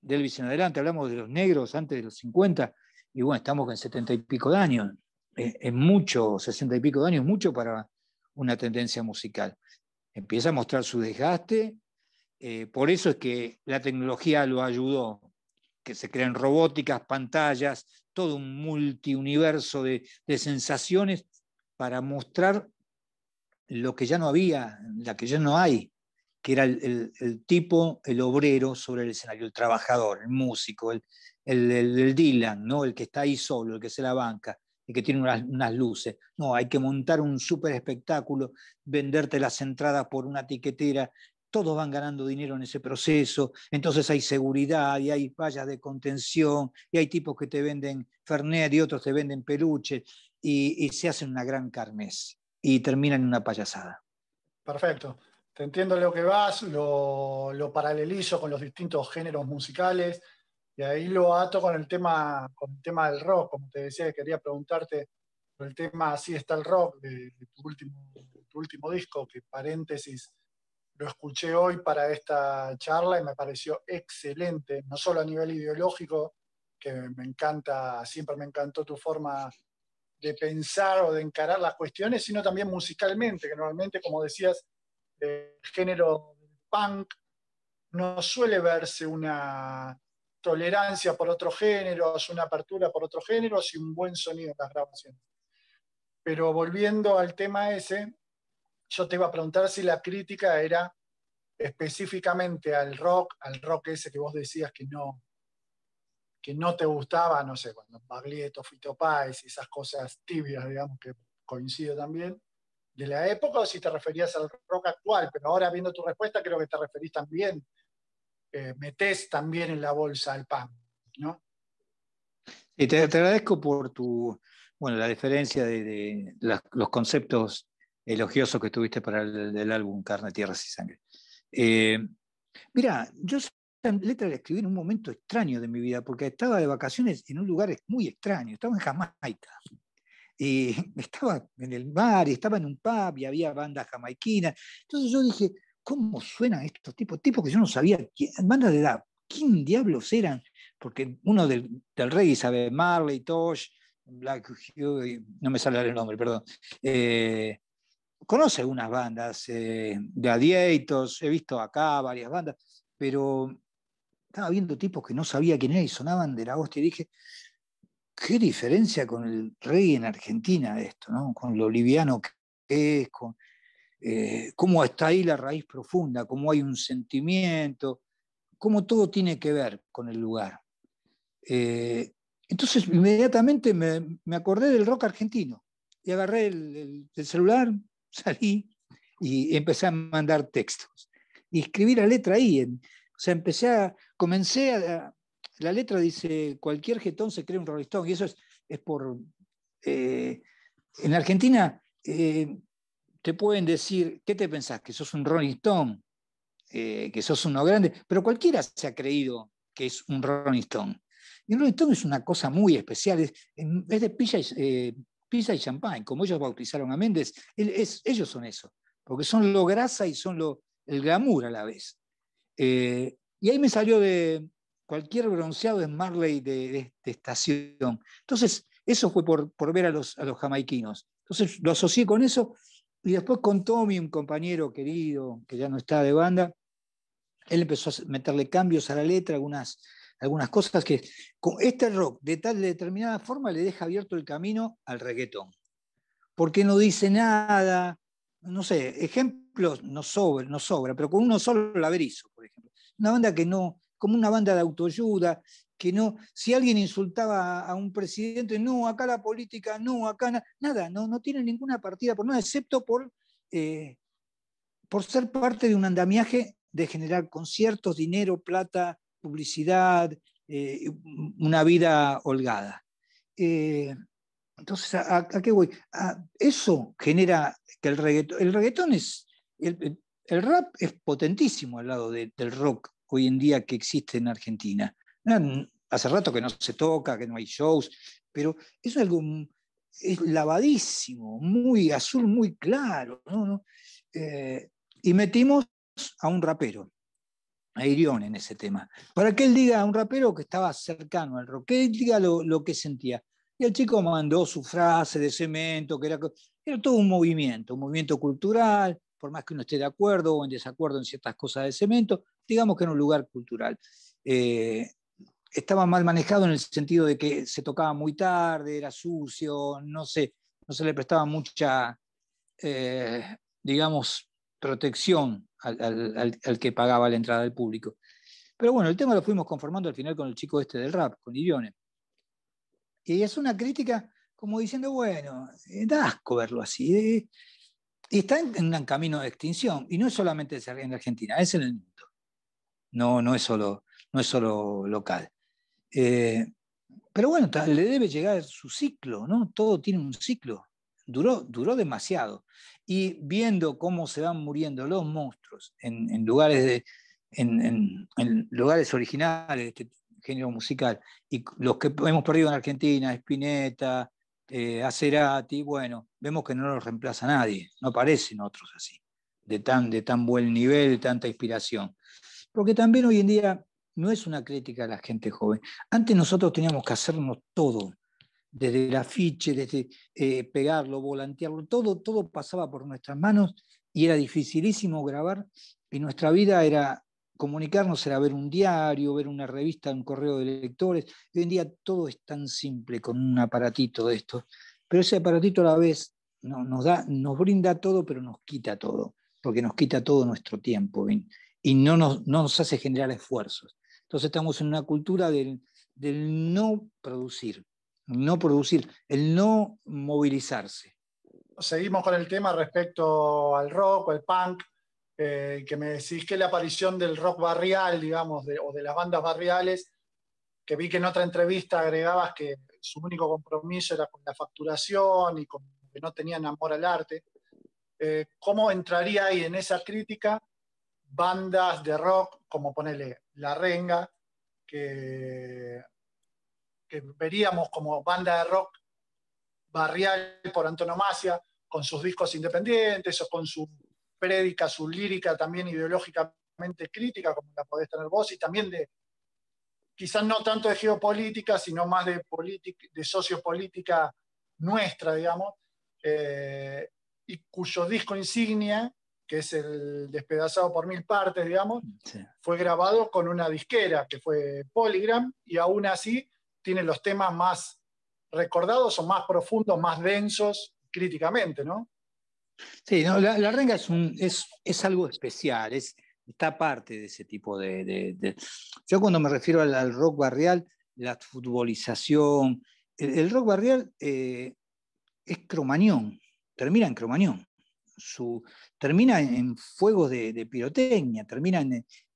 de Elvis en adelante, hablamos de los negros antes de los 50, y bueno, estamos en 70 y pico de años. Eh, es, mucho, 60 y pico de años, mucho para una tendencia musical. Empieza a mostrar su desgaste, eh, por eso es que la tecnología lo ayudó, que se creen robóticas, pantallas, todo un multiuniverso de, sensaciones para mostrar lo que ya no había, la que ya no hay, que era el, tipo, el obrero sobre el escenario, el trabajador, el músico, el, el, Dylan, ¿no? el que está ahí solo, el que se la banca, el que tiene unas, unas luces. No, hay que montar un super espectáculo, venderte las entradas por una tiquetera, todos van ganando dinero en ese proceso, entonces hay seguridad y hay vallas de contención y hay tipos que te venden Fernet y otros te venden peluche y, se hacen una gran carnes y terminan en una payasada. Perfecto, te entiendo lo que vas, lo, paralelizo con los distintos géneros musicales y ahí lo ato con el tema, con el tema del rock, como te decía, quería preguntarte el tema Así está el rock de, último, tu último disco, que paréntesis lo escuché hoy para esta charla y me pareció excelente, no solo a nivel ideológico, que me encanta, siempre me encantó tu forma de pensar o de encarar las cuestiones, sino también musicalmente, que normalmente, como decías, el género punk no suele verse una tolerancia por otros géneros, una apertura por otro género, y un buen sonido en las grabaciones. Pero volviendo al tema ese, yo te iba a preguntar si la crítica era específicamente al rock, al rock ese que vos decías que no, que no te gustaba, no sé, cuando Baglietto, Fito Páez y esas cosas tibias, digamos, que coincido también, de la época, o si te referías al rock actual, pero ahora viendo tu respuesta creo que te referís también, eh, metes también en la bolsa al pan, ¿no? Y te, agradezco por tu, bueno, la diferencia de, los conceptos elogioso que tuviste para el, álbum Carne, Tierras y Sangre. Eh, mira, yo esta letra la escribí en un momento extraño de mi vida, porque estaba de vacaciones en un lugar muy extraño, estaba en Jamaica. Y estaba en el bar, y estaba en un pub, y había bandas jamaiquinas. Entonces yo dije, ¿cómo suenan estos tipos? Tipos que yo no sabía, bandas de edad, ¿quién diablos eran? Porque uno del, del rey sabe, Marley, Tosh, Black Hugh, no me sale el nombre, perdón. Eh, conoce unas bandas eh, de Adieitos, he visto acá varias bandas, pero estaba viendo tipos que no sabía quién era y sonaban de la hostia y dije, qué diferencia con el rey en Argentina esto, ¿no? Con lo liviano que es, con eh, cómo está ahí la raíz profunda, cómo hay un sentimiento, cómo todo tiene que ver con el lugar. Eh, entonces inmediatamente me, acordé del rock argentino y agarré el celular, salí y empecé a mandar textos. Y escribí la letra ahí. o sea, empecé a, comencé a, la letra dice, cualquier jetón se cree un rolistón, y eso es, es por... Eh, en Argentina eh, te pueden decir, ¿qué te pensás? Que sos un Rolling eh, que sos uno grande, pero cualquiera se ha creído que es un Rolling Y un Rolling es una cosa muy especial, es, vez de pilla, pizza y champán, como ellos bautizaron a Méndez. ellos son eso, porque son lo grasa y son lo, el glamour a la vez. Eh, y ahí me salió de cualquier bronceado en Marley de, de, estación. Entonces, eso fue por, ver a los, a jamaiquinos. Entonces, lo asocié con eso y después con Tommy, un compañero querido que ya no está de banda, él empezó a meterle cambios a la letra, algunas algunas cosas que con este rock de tal determinada forma le deja abierto el camino al reggaetón. Porque no dice nada, no sé, ejemplos no sobra, no sobra, pero con uno solo la laberizo, por ejemplo. Una banda que no, como una banda de autoayuda, que no, si alguien insultaba a un presidente, no, acá la política, no, acá nada, no, no tiene ninguna partida por nada, excepto por, eh, por ser parte de un andamiaje de generar conciertos, dinero, plata, publicidad, eh, una vida holgada. Eh, entonces, ¿a, qué voy? eso genera que el reggaetón, el es, el, rap es potentísimo al lado del rock hoy en día que existe en Argentina. Ah, hace rato que no se toca, que no hay shows, pero es algo es lavadísimo, muy azul, muy claro. ¿no? Eh, y metimos a un rapero a en ese tema, para que él diga a un rapero que estaba cercano al rock, que él diga lo, que sentía. Y el chico mandó su frase de cemento, que era, todo un movimiento, un movimiento cultural, por más que uno esté de acuerdo o en desacuerdo en ciertas cosas de cemento, digamos que era un lugar cultural. Eh, estaba mal manejado en el sentido de que se tocaba muy tarde, era sucio, no se, no se le prestaba mucha, eh, digamos, protección al, que pagaba la entrada del público. Pero bueno, el tema lo fuimos conformando al final con el chico este del rap, con Ivione. Y es una crítica como diciendo, bueno, eh, da asco verlo así. Eh". Y está en, un camino de extinción. Y no es solamente en Argentina, es en el mundo. No, no, es, solo, no es solo local. Eh, pero bueno, le debe llegar su ciclo, ¿no? Todo tiene un ciclo duró, demasiado. Y viendo cómo se van muriendo los monstruos en, lugares, en, lugares originales de este género musical, y los que hemos perdido en Argentina, Spinetta, eh, Acerati, bueno, vemos que no los reemplaza nadie, no aparecen otros así, de tan, de tan buen nivel, de tanta inspiración. Porque también hoy en día no es una crítica a la gente joven. Antes nosotros teníamos que hacernos todo, desde el afiche, desde eh, pegarlo, volantearlo, todo, todo pasaba por nuestras manos y era dificilísimo grabar y nuestra vida era comunicarnos, era ver un diario, ver una revista, un correo de lectores. Hoy en día todo es tan simple con un aparatito de estos, pero ese aparatito a la vez no, nos, da, nos brinda todo, pero nos quita todo, porque nos quita todo nuestro tiempo y, no, nos, hace generar esfuerzos. Entonces estamos en una cultura del no producir, no producir, el no movilizarse. Seguimos con el tema respecto al rock o el punk, eh, que me decís que la aparición del rock barrial, digamos, o de las bandas barriales, que vi que en otra entrevista agregabas que su único compromiso era con la facturación y con que no tenían amor al arte. Eh, ¿Cómo entraría ahí en esa crítica bandas de rock como ponele La Renga, que que veríamos como banda de rock barrial por antonomasia, con sus discos independientes o con su prédica, su lírica también ideológicamente crítica, como la podés tener vos, y también de, quizás no tanto de geopolítica, sino más de, de sociopolítica nuestra, digamos, eh, y cuyo disco insignia, que es el despedazado por mil partes, digamos, fue grabado con una disquera que fue Polygram, y aún así tiene los temas más recordados o más profundos, más densos críticamente, ¿no? Sí, no, la, renga es, algo especial, es, está parte de ese tipo de... Yo cuando me refiero al, rock barrial, la futbolización, el, rock barrial eh, es cromañón, termina en cromañón, su, termina en, fuegos de, pirotecnia, termina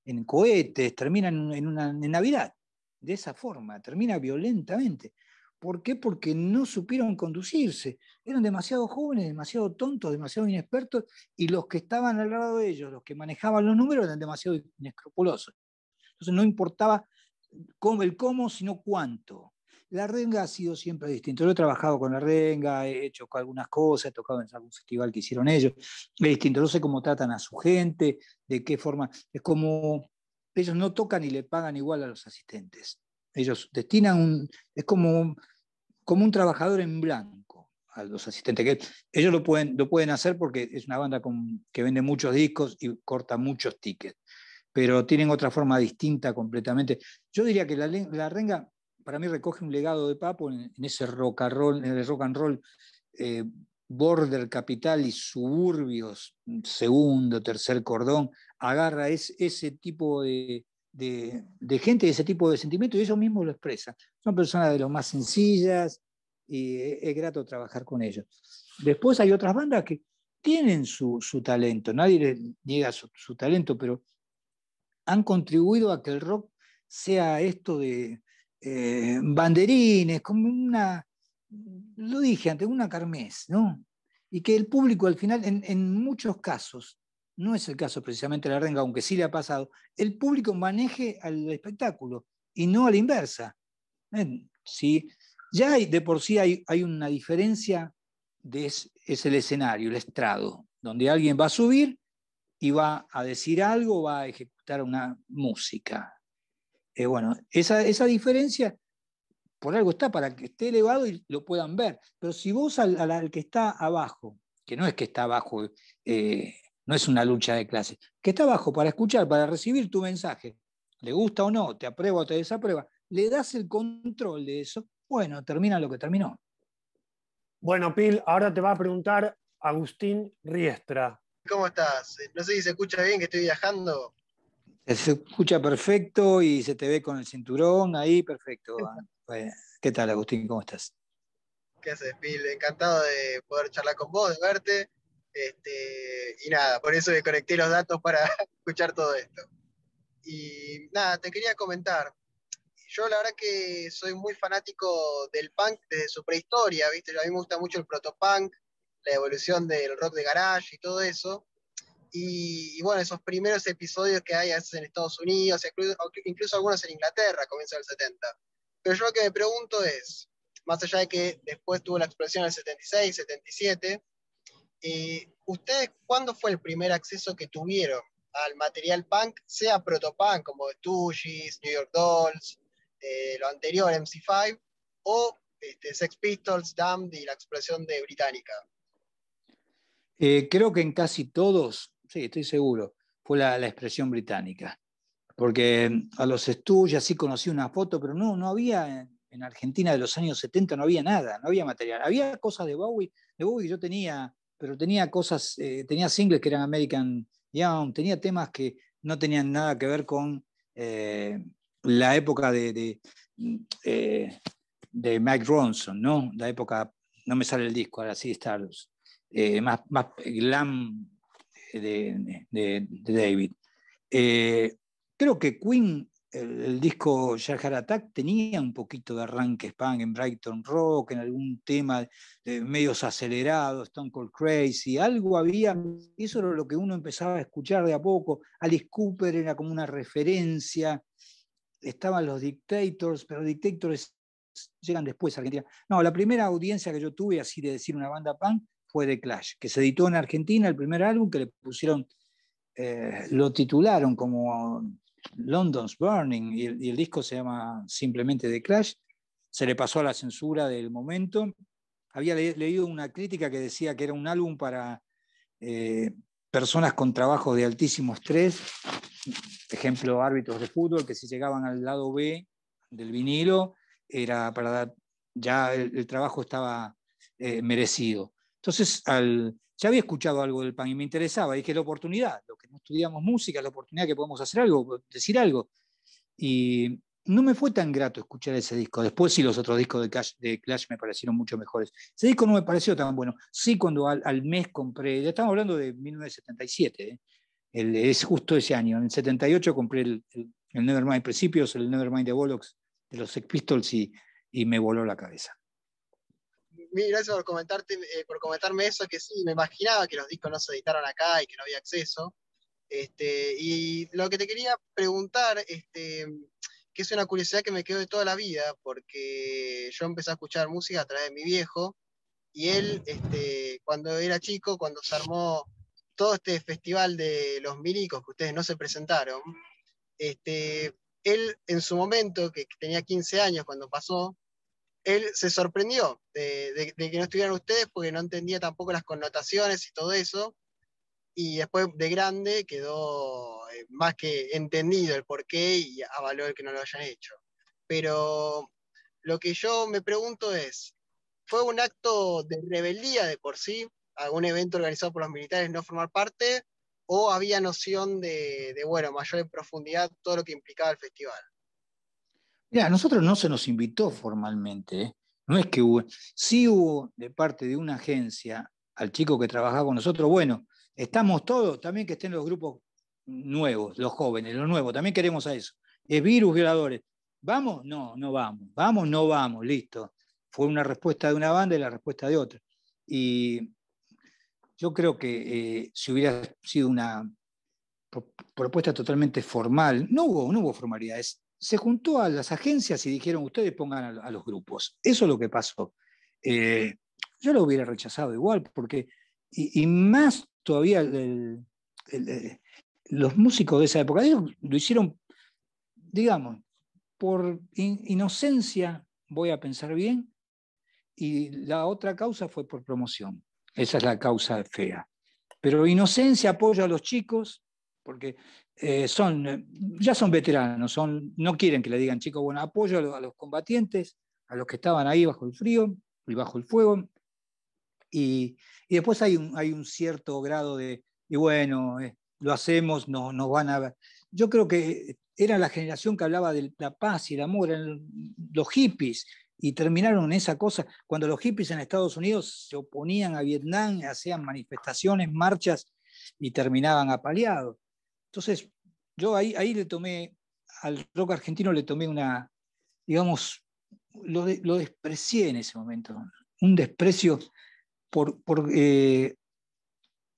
en, cohetes, termina una, en Navidad de esa forma, termina violentamente. ¿Por qué? Porque no supieron conducirse. Eran demasiado jóvenes, demasiado tontos, demasiado inexpertos y los que estaban al lado de ellos, los que manejaban los números, eran demasiado inescrupulosos. Entonces no importaba cómo, el cómo, sino cuánto. La renga ha sido siempre distinta. Yo he trabajado con la renga, he hecho algunas cosas, he tocado en algún festival que hicieron ellos. Es distinto. No sé cómo tratan a su gente, de qué forma. Es como ellos no tocan y le pagan igual a los asistentes. Ellos destinan un, es como un, como un trabajador en blanco a los asistentes, ellos lo pueden, lo pueden hacer porque es una banda que vende muchos discos y corta muchos tickets, pero tienen otra forma distinta completamente. Yo diría que la, renga para mí recoge un legado de Papo en, ese rock and roll, en eh, border capital y suburbios, mm, segundo, tercer cordón, agarra ese tipo de, de, gente, ese tipo de sentimiento y ellos mismos lo expresan. Son personas de lo más sencillas y e, es grato trabajar con ellos. Después hay otras bandas que tienen su, su talento, nadie le niega su, talento, pero han contribuido a que el rock sea esto de eh, banderines, como una, lo dije ante una carmes, ¿no? Y que el público al final, en, muchos casos, no es el caso precisamente de la renga, aunque sí le ha pasado, el público maneje al espectáculo y no a la inversa. Sí, ya de por sí hay, hay una diferencia, es, el escenario, el estrado, donde alguien va a subir y va a decir algo, va a ejecutar una música. Eh, bueno, esa, esa diferencia por algo está para que esté elevado y lo puedan ver. Pero si vos al, que está abajo, que no es que está abajo, eh, no es una lucha de clases, que está abajo para escuchar, para recibir tu mensaje, le gusta o no, te aprueba o te desaprueba, le das el control de eso, bueno, termina lo que terminó. Bueno, Pil, ahora te va a preguntar Agustín Riestra. ¿Cómo estás? Eh, no sé si se escucha bien que estoy viajando. Se escucha perfecto y se te ve con el cinturón ahí, perfecto. ¿Qué tal, Agustín? ¿Cómo estás? ¿Qué haces, Phil? Encantado de poder charlar con vos, de verte. Este, y nada, por eso conecté los datos para escuchar todo esto. Y nada, te quería comentar. Yo la verdad que soy muy fanático del punk desde su prehistoria, ¿viste? A mí me gusta mucho el protopunk, la evolución del rock de garage y todo eso. Y, bueno, esos primeros episodios que hay a en Estados Unidos, incluso, algunos en Inglaterra, comienzo del 70. Pero yo lo que me pregunto es, más allá de que después tuvo la explosión en el 76, 77, eh, ¿ustedes cuándo fue el primer acceso que tuvieron al material punk, sea protopunk como Stooges, New York Dolls, eh, lo anterior MC5, o este, Sex Pistols, Damned y la expresión de Británica? Eh, creo que en casi todos, sí, estoy seguro, fue la, la expresión británica porque a los estudios sí conocí una foto, pero no, no había en Argentina de los años 70 no había nada, no había material. Había cosas de Bowie, de Bowie yo tenía, pero tenía cosas, eh, tenía singles que eran American Young, tenía temas que no tenían nada que ver con eh, la época de, eh, de, Mike Ronson, ¿no? La época, no me sale el disco, ahora sí, está. más, más glam de, de David. Creo que Queen, el, disco disco Shahar Attack, tenía un poquito de arranque spam en Brighton Rock, en algún tema de medios acelerados, Stone Cold Crazy, algo había, eso era lo que uno empezaba a escuchar de a poco. Alice Cooper era como una referencia, estaban los Dictators, pero Dictators llegan después a Argentina. No, la primera audiencia que yo tuve, así de decir una banda punk, fue The Clash, que se editó en Argentina, el primer álbum que le pusieron, eh, lo titularon como London's Burning y el, disco se llama simplemente The Clash. Se le pasó a la censura del momento. Había leído una crítica que decía que era un álbum para eh, personas con trabajos de altísimo estrés, ejemplo, árbitros de fútbol que si llegaban al lado B del vinilo, era para dar, ya el, trabajo estaba eh, merecido. Entonces, al, ya había escuchado algo del PAN y me interesaba. Dije, la oportunidad, lo que no estudiamos música, la oportunidad que podemos hacer algo, decir algo. Y no me fue tan grato escuchar ese disco. Después sí los otros discos de Clash, de Clash me parecieron mucho mejores. Ese disco no me pareció tan bueno. Sí, cuando al, mes compré, ya estamos hablando de 1977, ¿eh? es justo ese año. En el 78 compré el, el, Nevermind Principios, el Nevermind de Bollocks, de los Sex Pistols y, y me voló la cabeza gracias por, comentarte, eh, por comentarme eso, que sí, me imaginaba que los discos no se editaron acá y que no había acceso. Este, y lo que te quería preguntar, este, que es una curiosidad que me quedó de toda la vida, porque yo empecé a escuchar música a través de mi viejo, y él, este, cuando era chico, cuando se armó todo este festival de los milicos, que ustedes no se presentaron, este, él en su momento, que tenía 15 años cuando pasó, él se sorprendió de, que no estuvieran ustedes porque no entendía tampoco las connotaciones y todo eso. Y después de grande quedó eh, más que entendido el porqué y avaló el que no lo hayan hecho. Pero lo que yo me pregunto es, ¿fue un acto de rebeldía de por sí? ¿Algún evento organizado por los militares no formar parte? ¿O había noción de, bueno, mayor profundidad todo lo que implicaba el festival? Mira, a nosotros no se nos invitó formalmente. ¿eh? No es que hubo. Sí hubo de parte de una agencia al chico que trabajaba con nosotros. Bueno, estamos todos, también que estén los grupos nuevos, los jóvenes, los nuevos, también queremos a eso. Es virus violadores. ¿Vamos? No, no vamos. ¿Vamos? No vamos. Listo. Fue una respuesta de una banda y la respuesta de otra. Y yo creo que eh, si hubiera sido una propuesta totalmente formal, no hubo, no hubo formalidades, se juntó a las agencias y dijeron, ustedes pongan a, los grupos. Eso es lo que pasó. Eh, yo lo hubiera rechazado igual, porque, y, más todavía eh, los músicos de esa época, ellos lo hicieron, digamos, por inocencia, voy a pensar bien, y la otra causa fue por promoción. Esa es la causa fea. Pero inocencia apoyo a los chicos, porque eh, son, eh, ya son veteranos, son, no quieren que le digan, chicos, bueno, apoyo a los, combatientes, a los que estaban ahí bajo el frío y bajo el fuego. Y, después hay un, hay un cierto grado de, y bueno, eh, lo hacemos, no, nos van a ver. Yo creo que era la generación que hablaba de la paz y el amor, los hippies, y terminaron en esa cosa. Cuando los hippies en Estados Unidos se oponían a Vietnam, hacían manifestaciones, marchas y terminaban apaleados. Entonces, yo ahí, le tomé, al rock argentino le tomé una, digamos, lo, desprecié en ese momento, un desprecio porque eh,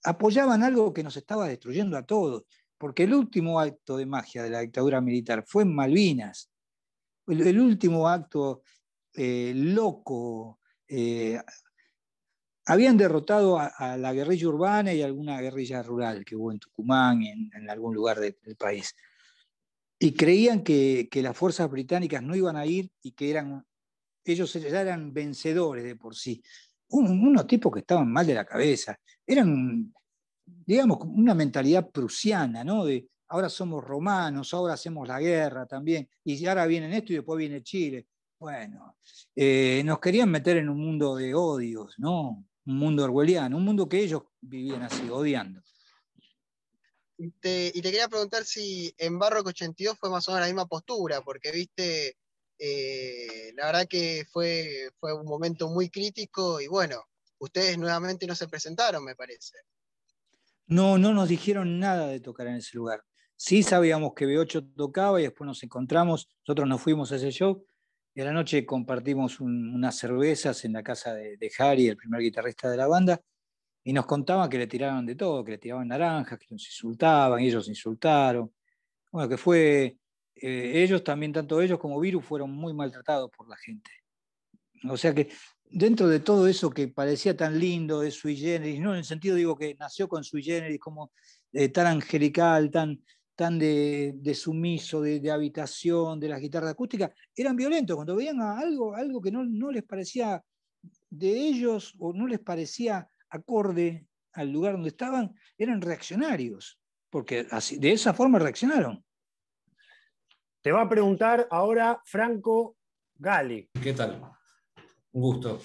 apoyaban algo que nos estaba destruyendo a todos, porque el último acto de magia de la dictadura militar fue en Malvinas, el, último acto eh, loco, eh, habían derrotado a, la guerrilla urbana y alguna guerrilla rural que hubo en Tucumán, en, en algún lugar del país. Y creían que, que, las fuerzas británicas no iban a ir y que eran, ellos ya eran vencedores de por sí. unos tipos que estaban mal de la cabeza. Eran, digamos, una mentalidad prusiana, ¿no? De, ahora somos romanos, ahora hacemos la guerra también, y ahora vienen esto y después viene Chile. Bueno, eh, nos querían meter en un mundo de odios, ¿no? un mundo orwelliano, un mundo que ellos vivían así, odiando. Este, y te, quería preguntar si en Barroco 82 fue más o menos la misma postura, porque viste, eh, la verdad que fue, fue un momento muy crítico y bueno, ustedes nuevamente no se presentaron, me parece. No, no nos dijeron nada de tocar en ese lugar. Sí sabíamos que B8 tocaba y después nos encontramos, nosotros nos fuimos a ese show, y a la noche compartimos unas cervezas en la casa de, Harry, el primer guitarrista de la banda, y nos contaba que le tiraron de todo, que le tiraban naranjas, que nos insultaban, ellos insultaron. Bueno, que fue, eh, ellos también, tanto ellos como Virus, fueron muy maltratados por la gente. O sea que dentro de todo eso que parecía tan lindo de sui generis, no en el sentido digo que nació con sui generis, como eh, tan angelical, tan tan de, sumiso, de, habitación, de las guitarras acústicas, eran violentos. Cuando veían algo, algo que no, les parecía de ellos o no les parecía acorde al lugar donde estaban, eran reaccionarios, porque así, de esa forma reaccionaron. Te va a preguntar ahora Franco Gale. ¿Qué tal? Un gusto.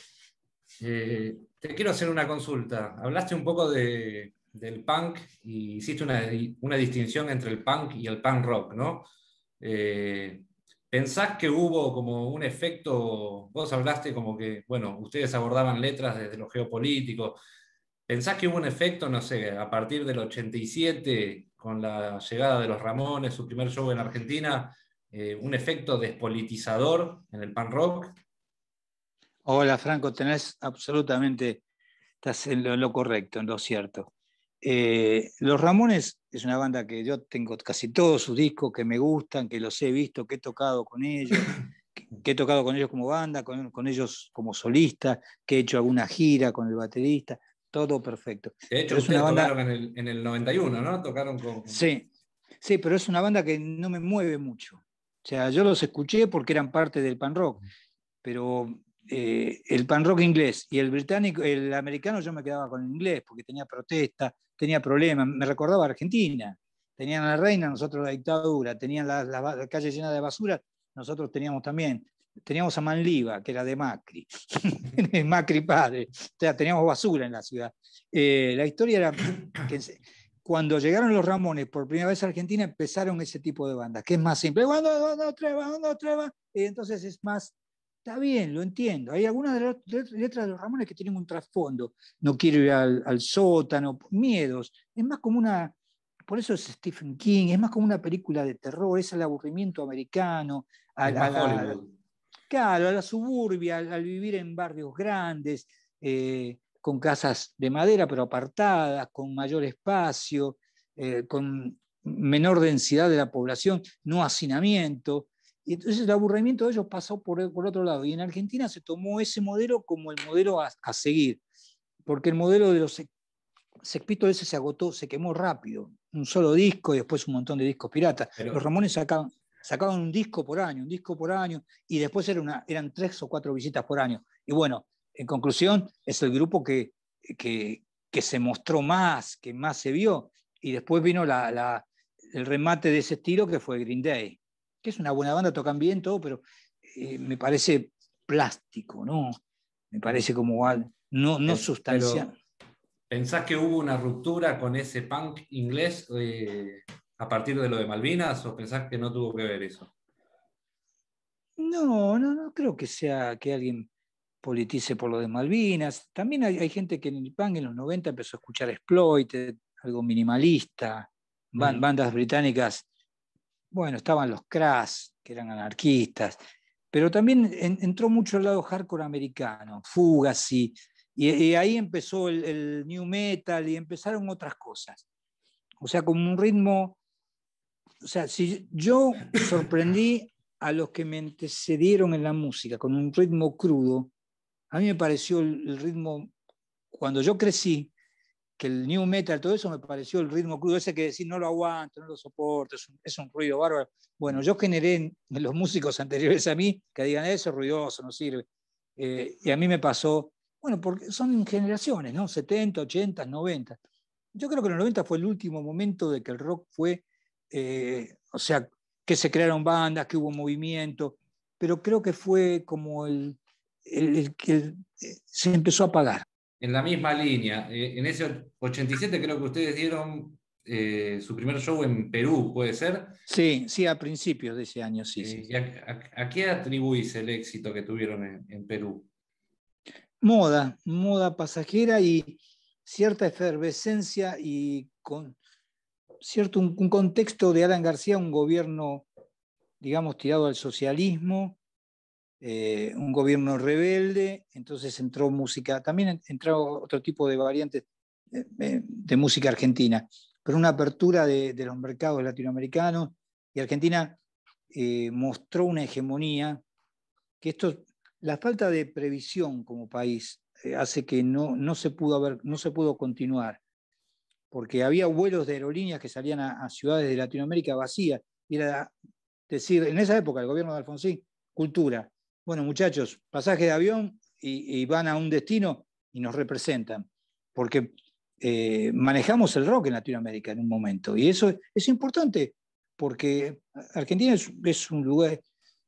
Eh, te quiero hacer una consulta. Hablaste un poco de, del punk y hiciste una, distinción entre el punk y el punk rock, ¿no? Eh, ¿Pensás que hubo como un efecto, vos hablaste como que, bueno, ustedes abordaban letras desde lo geopolítico, ¿pensás que hubo un efecto, no sé, a partir del 87, con la llegada de los Ramones, su primer show en Argentina, eh, un efecto despolitizador en el punk rock? Hola Franco, tenés absolutamente, estás en lo correcto, en lo cierto. Eh, los Ramones es una banda que yo tengo casi todos sus discos que me gustan, que los he visto, que he tocado con ellos, que, he tocado con ellos como banda, con, ellos como solista, que he hecho alguna gira con el baterista, todo perfecto. De hecho, es una banda... en el, en el, 91, ¿no? Tocaron con... Sí, sí, pero es una banda que no me mueve mucho. O sea, yo los escuché porque eran parte del pan rock, pero eh, el pan rock inglés y el británico, el americano yo me quedaba con el inglés porque tenía protesta, tenía problemas, me recordaba Argentina, tenían a la reina, nosotros la dictadura, tenían las calles llenas de basura, nosotros teníamos también, teníamos a Manliva, que era de Macri, Macri padre, o sea, teníamos basura en la ciudad. Eh, la historia era que cuando llegaron los Ramones por primera vez a Argentina empezaron ese tipo de bandas, que es más simple, cuando, y entonces es más Está bien, lo entiendo. Hay algunas de las letras de los Ramones que tienen un trasfondo. No quiero ir al, sótano, miedos. Es más como una, por eso es Stephen King, es más como una película de terror, es el aburrimiento americano, a, claro, a la suburbia, al, vivir en barrios grandes, eh, con casas de madera pero apartadas, con mayor espacio, eh, con menor densidad de la población, no hacinamiento. Y entonces el aburrimiento de ellos pasó por, por otro lado. Y en Argentina se tomó ese modelo como el modelo a, seguir, porque el modelo de los Sexpito ese se agotó, se quemó rápido. Un solo disco y después un montón de discos piratas. Los Ramones sacaban, sacaban un disco por año, un disco por año, y después una, eran tres o cuatro visitas por año. Y bueno, en conclusión, es el grupo que, que, que se mostró más, que más se vio, y después vino la, el remate de ese estilo que fue Green Day que es una buena banda, tocan bien todo, pero eh, me parece plástico, ¿no? Me parece como no, no sustancial. ¿Pensás que hubo una ruptura con ese punk inglés eh, a partir de lo de Malvinas o pensás que no tuvo que ver eso? No, no, no creo que sea que alguien politice por lo de Malvinas. También hay, gente que en el punk en los 90 empezó a escuchar Exploited, algo minimalista, bandas británicas bueno, estaban los Crass, que eran anarquistas, pero también entró mucho el lado hardcore americano, Fugazi, y, ahí empezó el, new metal y empezaron otras cosas. O sea, como un ritmo, o sea, si yo sorprendí a los que me antecedieron en la música con un ritmo crudo, a mí me pareció el ritmo, cuando yo crecí, el new metal, todo eso me pareció el ritmo crudo, ese que decir no lo aguanto, no lo soporto, es un, ruido bárbaro. Bueno, yo generé en los músicos anteriores a mí que digan eso ruidoso, no sirve. Eh, y a mí me pasó, bueno, porque son generaciones, ¿no? 70, 80, 90. Yo creo que los 90 fue el último momento de que el rock fue, eh, o sea, que se crearon bandas, que hubo movimiento, pero creo que fue como el, el que eh, se empezó a apagar en la misma línea. Eh, en ese 87 creo que ustedes dieron eh, su primer show en Perú, ¿puede ser? Sí, sí, a principios de ese año, sí. Eh, ¿Y a, qué atribuís el éxito que tuvieron en, Perú? Moda, moda pasajera y cierta efervescencia y con cierto contexto de Alan García, un gobierno, digamos, tirado al socialismo, eh, un gobierno rebelde, entonces entró música, también entró otro tipo de variantes eh, eh, de, música argentina, pero una apertura de, los mercados latinoamericanos y Argentina mostró una hegemonía que esto, la falta de previsión como país hace que no, no, se pudo haber, no se pudo continuar, porque había vuelos de aerolíneas que salían a, a ciudades de Latinoamérica vacías, y era decir, en esa época el gobierno de Alfonsín, cultura, bueno muchachos, pasaje de avión y, van a un destino y nos representan, porque eh, manejamos el rock en Latinoamérica en un momento, y eso es importante, porque Argentina es, un lugar,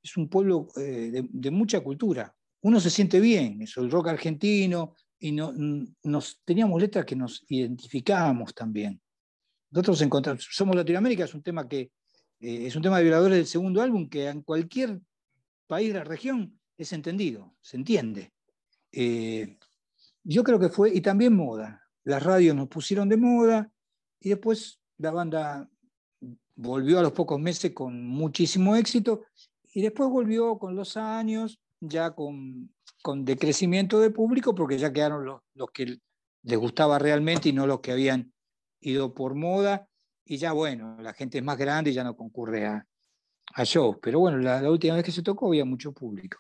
es un pueblo eh, de, mucha cultura. Uno se siente bien, eso, el rock argentino, y nos, teníamos letras que nos identificábamos también. Nosotros encontramos, somos Latinoamérica, es un tema que eh, es un tema de violadores del segundo álbum, que en cualquier país, la región, es entendido, se entiende. Eh, yo creo que fue, y también moda. Las radios nos pusieron de moda y después la banda volvió a los pocos meses con muchísimo éxito y después volvió con los años, ya con, con decrecimiento de público, porque ya quedaron los, los que les gustaba realmente y no los que habían ido por moda. Y ya bueno, la gente es más grande y ya no concurre a, a Pero bueno, la, última vez que se tocó había mucho público.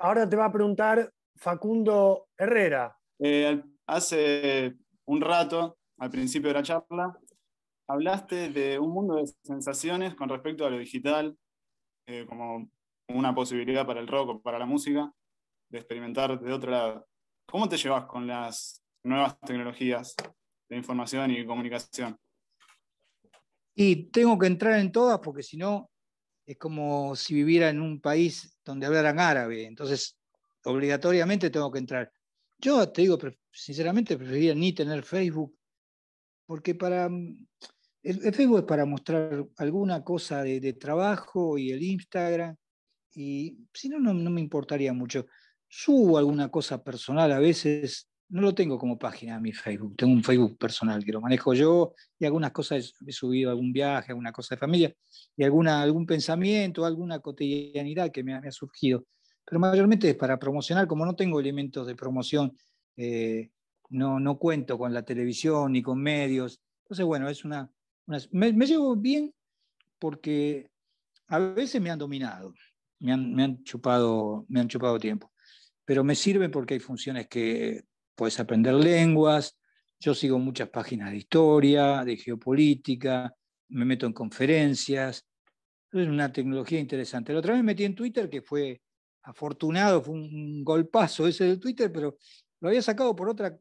Ahora te va a preguntar Facundo Herrera. Eh, hace un rato, al principio de la charla, hablaste de un mundo de sensaciones con respecto a lo digital, eh, como una posibilidad para el rock o para la música, de experimentar de otro lado. ¿Cómo te llevas con las nuevas tecnologías de información y comunicación? Y tengo que entrar en todas porque si no es como si viviera en un país donde hablaran árabe, entonces obligatoriamente tengo que entrar. Yo te digo, sinceramente, preferiría ni tener Facebook, porque para mm, el, Facebook es para mostrar alguna cosa de, trabajo y el Instagram, y si no, no me importaría mucho. Subo alguna cosa personal a veces no lo tengo como página a mi Facebook, tengo un Facebook personal que lo manejo yo y algunas cosas he subido, algún viaje, alguna cosa de familia y alguna, algún pensamiento, alguna cotidianidad que me ha, surgido. Pero mayormente es para promocionar, como no tengo elementos de promoción, eh, no, no cuento con la televisión ni con medios. Entonces, bueno, es una... me, llevo bien porque a veces me han dominado, me han, chupado, me han chupado tiempo, pero me sirve porque hay funciones que puedes aprender lenguas, yo sigo muchas páginas de historia, de geopolítica, me meto en conferencias, es una tecnología interesante. La otra vez me metí en Twitter, que fue afortunado, fue un golpazo ese del Twitter, pero lo había sacado por otra,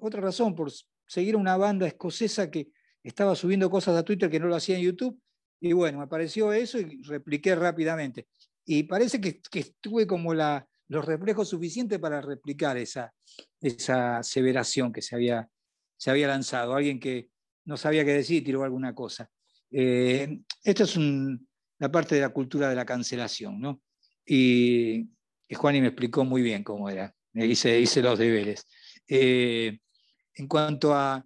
otra razón, por seguir una banda escocesa que estaba subiendo cosas a Twitter que no lo hacía en YouTube. Y bueno, me apareció eso y repliqué rápidamente. Y parece que estuve como la, los reflejos suficientes para replicar esa, esa aseveración que se había, se había lanzado, alguien que no sabía qué decir tiró alguna cosa. Eh, esta es la parte de la cultura de la cancelación, ¿no? Y, y Juani me explicó muy bien cómo era, me hice, los deberes. Eh, en cuanto a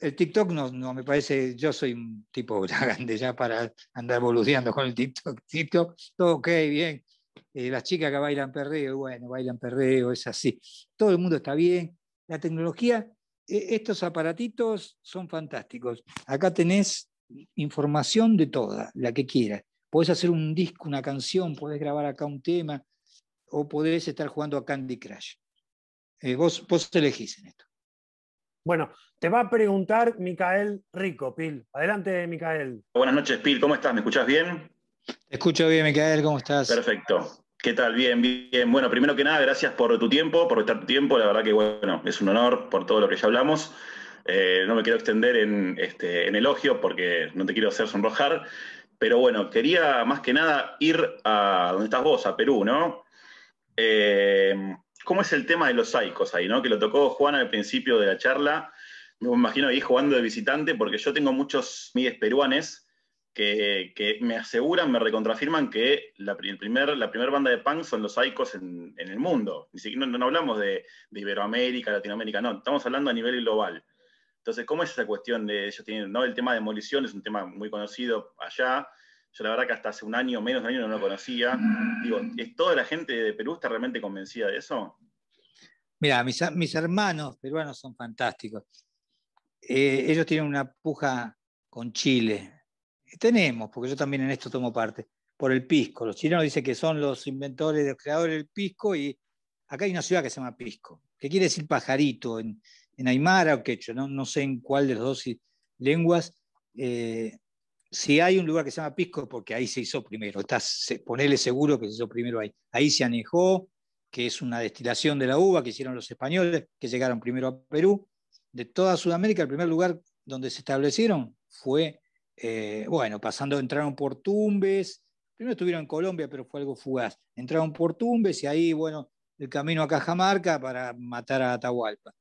el TikTok, no, no me parece, yo soy un tipo grande ya para andar evolucionando con el TikTok, TikTok, todo ok, bien, eh, las chicas que bailan perreo, bueno, bailan perreo, es así. Todo el mundo está bien. La tecnología, e, estos aparatitos son fantásticos. Acá tenés información de toda, la que quieras. Podés hacer un disco, una canción, podés grabar acá un tema o podés estar jugando a Candy Crush. Eh, vos, vos elegís en esto. Bueno, te va a preguntar Micael Rico, Pil. Adelante, Micael. Buenas noches, Pil. ¿Cómo estás? ¿Me escuchás bien? Te escucho bien, Micael. ¿Cómo estás? Perfecto. ¿Qué tal? Bien, bien. Bueno, primero que nada, gracias por tu tiempo, por estar tu tiempo. La verdad que, bueno, es un honor por todo lo que ya hablamos. Eh, no me quiero extender en, este, en elogio porque no te quiero hacer sonrojar. Pero bueno, quería más que nada ir a donde estás vos, a Perú, ¿no? Eh, ¿Cómo es el tema de los saicos ahí, ¿no? Que lo tocó Juan al principio de la charla. Me imagino ahí jugando de visitante porque yo tengo muchos mides peruanes que, me aseguran, me recontrafirman que la, la primera banda de punk son los Aicos en, el mundo. Ni siquiera no, hablamos de, Iberoamérica, Latinoamérica, no, estamos hablando a nivel global. Entonces, ¿cómo es esa cuestión de ellos tienen, El tema de demolición es un tema muy conocido allá. Yo la verdad que hasta hace un año, menos de un año no lo conocía. Digo, ¿es toda la gente de Perú está realmente convencida de eso? Mira, mis, mis hermanos peruanos son fantásticos. Eh, ellos tienen una puja con Chile, tenemos, porque yo también en esto tomo parte, por el pisco. Los chilenos dicen que son los inventores, los creadores del pisco, y acá hay una ciudad que se llama Pisco, que quiere decir pajarito en, Aymara o Quechua, ¿no? no sé en cuál de las dos lenguas. Eh, si hay un lugar que se llama Pisco, porque ahí se hizo primero, ponele seguro que se hizo primero ahí. Ahí se anejó, que es una destilación de la uva que hicieron los españoles, que llegaron primero a Perú. De toda Sudamérica, el primer lugar donde se establecieron fue bueno, pasando, entraron por Tumbes, primero estuvieron en Colombia, pero fue algo fugaz. Entraron por Tumbes y ahí, bueno, el camino a Cajamarca para matar a Atahualpa.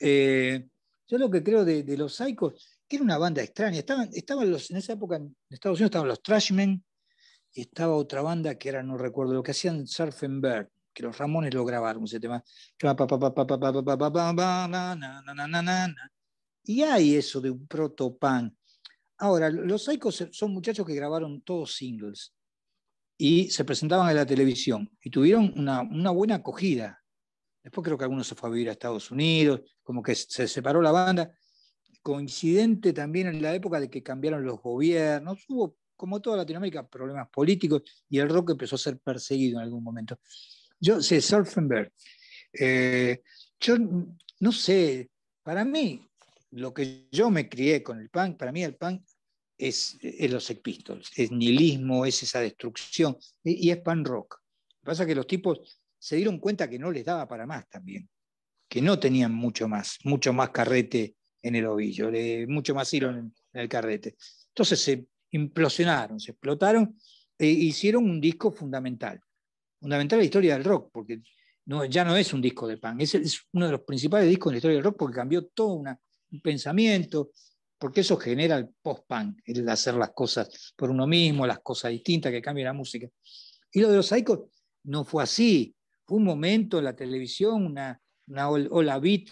yo lo que creo de, los Saicos, que era una banda extraña, estaban, estaban los, en esa época en Estados Unidos estaban los Trashmen, y estaba otra banda que era, no recuerdo, lo que hacían Surf and Bird, que los Ramones lo grabaron, ese tema. Y hay eso de un proto Ahora, los Psychos son muchachos que grabaron todos singles y se presentaban en la televisión y tuvieron una, buena acogida. Después creo que algunos se fue a vivir a Estados Unidos, como que se separó la banda. Coincidente también en la época de que cambiaron los gobiernos, hubo, como toda Latinoamérica, problemas políticos y el rock empezó a ser perseguido en algún momento. Yo sé, Surfenberg, eh, yo no sé, para mí lo que yo me crié con el punk, para mí el punk es, los Sex es nihilismo, es esa destrucción, y, es punk rock. Lo que pasa es que los tipos se dieron cuenta que no les daba para más también, que no tenían mucho más, mucho más carrete en el ovillo, mucho más hilo en, el carrete. Entonces se implosionaron, se explotaron e hicieron un disco fundamental, fundamental a la historia del rock, porque no, ya no es un disco de punk, es, es uno de los principales discos de la historia del rock porque cambió toda una, un pensamiento, porque eso genera el post-punk, el hacer las cosas por uno mismo, las cosas distintas que cambia la música. Y lo de los Psychos no fue así. Fue un momento en la televisión, una, una ola beat,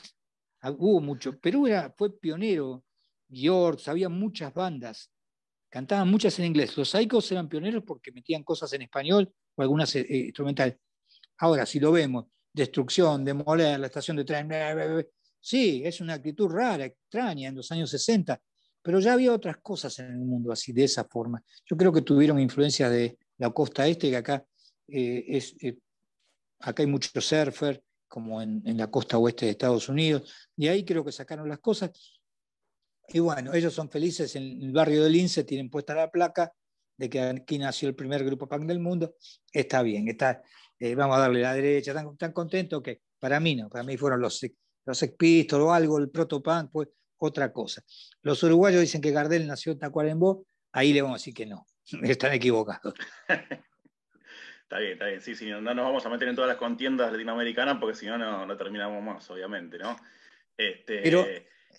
ah, hubo mucho. Perú fue pionero, York, había muchas bandas, cantaban muchas en inglés. Los Psychos eran pioneros porque metían cosas en español o algunas eh, instrumental instrumentales. Ahora, si lo vemos, destrucción, demoler, la estación de tren, Sí, es una actitud rara, extraña en los años 60, pero ya había otras cosas en el mundo así, de esa forma. Yo creo que tuvieron influencia de la costa este, que acá, eh, es, eh, acá hay muchos surfer, como en, la costa oeste de Estados Unidos, y ahí creo que sacaron las cosas. Y bueno, ellos son felices en el barrio de Lince, tienen puesta la placa de que aquí nació el primer grupo punk del mundo, está bien, está, eh, vamos a darle la derecha, están tan contentos que para mí no, para mí fueron los los expistos o algo, el protopunk, pues otra cosa. Los uruguayos dicen que Gardel nació en Tacuarembó, ahí le vamos a decir que no, están equivocados. está bien, está bien, sí, sí, no nos vamos a meter en todas las contiendas latinoamericanas porque si no, no terminamos más, obviamente, ¿no? Este, pero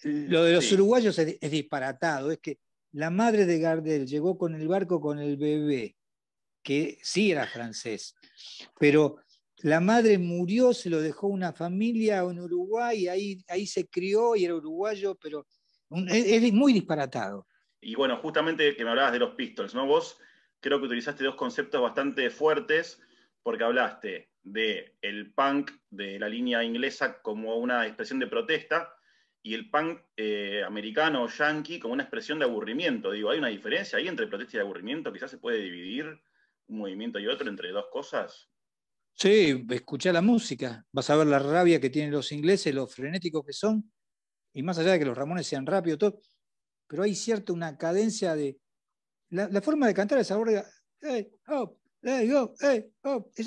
lo de los uruguayos es disparatado, es que la madre de Gardel llegó con el barco con el bebé, que sí era francés, pero la madre murió, se lo dejó una familia en Uruguay, ahí, ahí se crió y era uruguayo, pero e, es, muy disparatado. Y bueno, justamente que me hablabas de los Pistols, ¿no? Vos creo que utilizaste dos conceptos bastante fuertes, porque hablaste de el punk de la línea inglesa como una expresión de protesta y el punk eh, americano o yankee como una expresión de aburrimiento. Digo, ¿hay una diferencia ahí entre protesta y aburrimiento? Quizás se puede dividir un movimiento y otro entre dos cosas. Sí, escuchá la música, vas a ver la rabia que tienen los ingleses, los frenéticos que son, y más allá de que los Ramones sean rápidos, todo, pero hay cierta una cadencia de... La, forma de cantar es aburrida. Es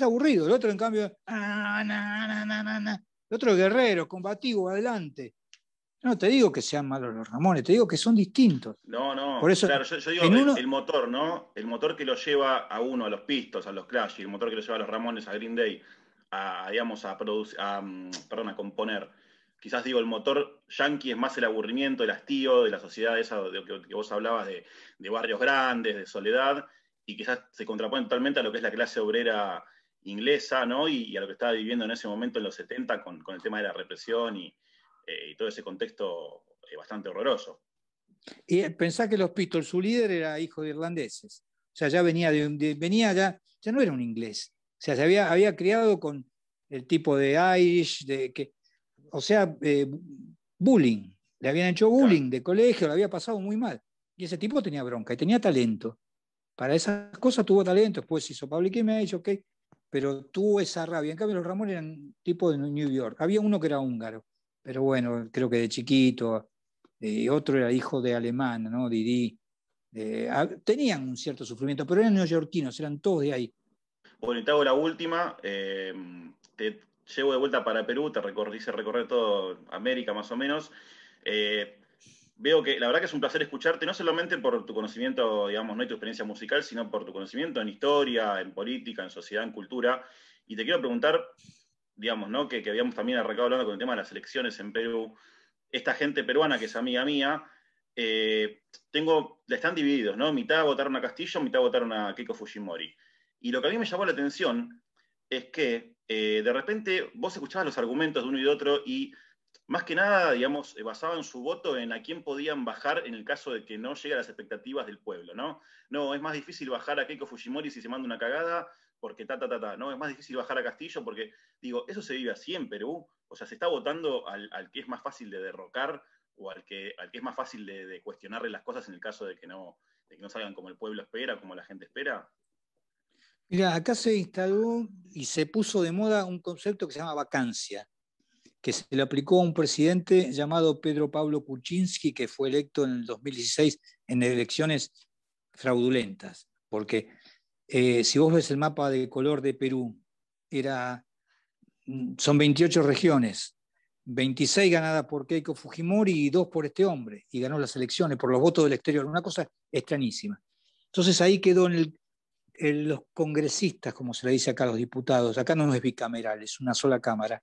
aburrido. El otro, en cambio, el otro guerrero, combativo, adelante. No te digo que sean malos los Ramones, te digo que son distintos. No, no. Por eso, claro, yo, digo el, motor, ¿no? El motor que lo lleva a uno, a los Pistos, a los clashes, y el motor que lo lleva a los Ramones, a Green Day, a, digamos, a, producir, mm, perdón, a componer. Quizás digo, el motor yankee es más el aburrimiento, el hastío de la sociedad esa de, que, que vos hablabas de, barrios grandes, de soledad, y quizás se contrapone totalmente a lo que es la clase obrera inglesa, ¿no? Y, a lo que estaba viviendo en ese momento en los 70 con el tema de la represión y, eh, y todo ese contexto eh, bastante horroroso. Y eh, pensá que los Pistols, su líder era hijo de irlandeses, o sea, ya venía, de, venía ya, ya no era un inglés, o sea, se había, había criado con el tipo de Irish, de, que, o sea, bullying, le habían hecho bullying de colegio, le había pasado muy mal. Y ese tipo tenía bronca y tenía talento. Para esas cosas tuvo talento, después hizo Public Image, ok, pero tuvo esa rabia. En cambio, los Ramones eran tipo de New York. Había uno que era húngaro, pero bueno, creo que de chiquito. Eh, otro era hijo de alemán, ¿no? Didi. Eh, ah, tenían un cierto sufrimiento, pero eran neoyorquinos, eran todos de ahí. Bueno, y te hago la última. Eh, te llevo de vuelta para Perú, te hice recorrer toda América más o menos. veo que la verdad que es un placer escucharte, no solamente por tu conocimiento, digamos, no y tu experiencia musical, sino por tu conocimiento en historia, en política, en sociedad, en cultura. Y te quiero preguntar digamos, ¿no? Que, que habíamos también arrancado hablando con el tema de las elecciones en Perú, esta gente peruana que es amiga mía, eh, tengo, están divididos, ¿no? Mitad votaron a Castillo, mitad votaron a Keiko Fujimori. Y lo que a mí me llamó la atención es que eh, de repente vos escuchabas los argumentos de uno y de otro y más que nada, digamos, eh, basaban su voto en a quién podían bajar en el caso de que no llegue a las expectativas del pueblo, ¿no? No, es más difícil bajar a Keiko Fujimori si se manda una cagada porque ta, ta, ta, no, es más difícil bajar a Castillo, porque, digo, eso se vive así en Perú, o sea, se está votando al, que es más fácil de derrocar o al que, al que es más fácil de, cuestionarle las cosas en el caso de que, no, que no salgan como el pueblo espera, como la gente espera. Mira, acá se instaló y se puso de moda un concepto que se llama vacancia, que se le aplicó a un presidente llamado Pedro Pablo Kuczynski, que fue electo en el 2016 en elecciones fraudulentas, porque eh, si vos ves el mapa de color de Perú, era, mm, son 28 regiones, 26 ganadas por Keiko Fujimori y 2 por este hombre, y ganó las elecciones por los votos del exterior, una cosa extrañísima. Entonces ahí quedó en los congresistas, como se le dice acá a los diputados, acá no es bicameral, es una sola cámara,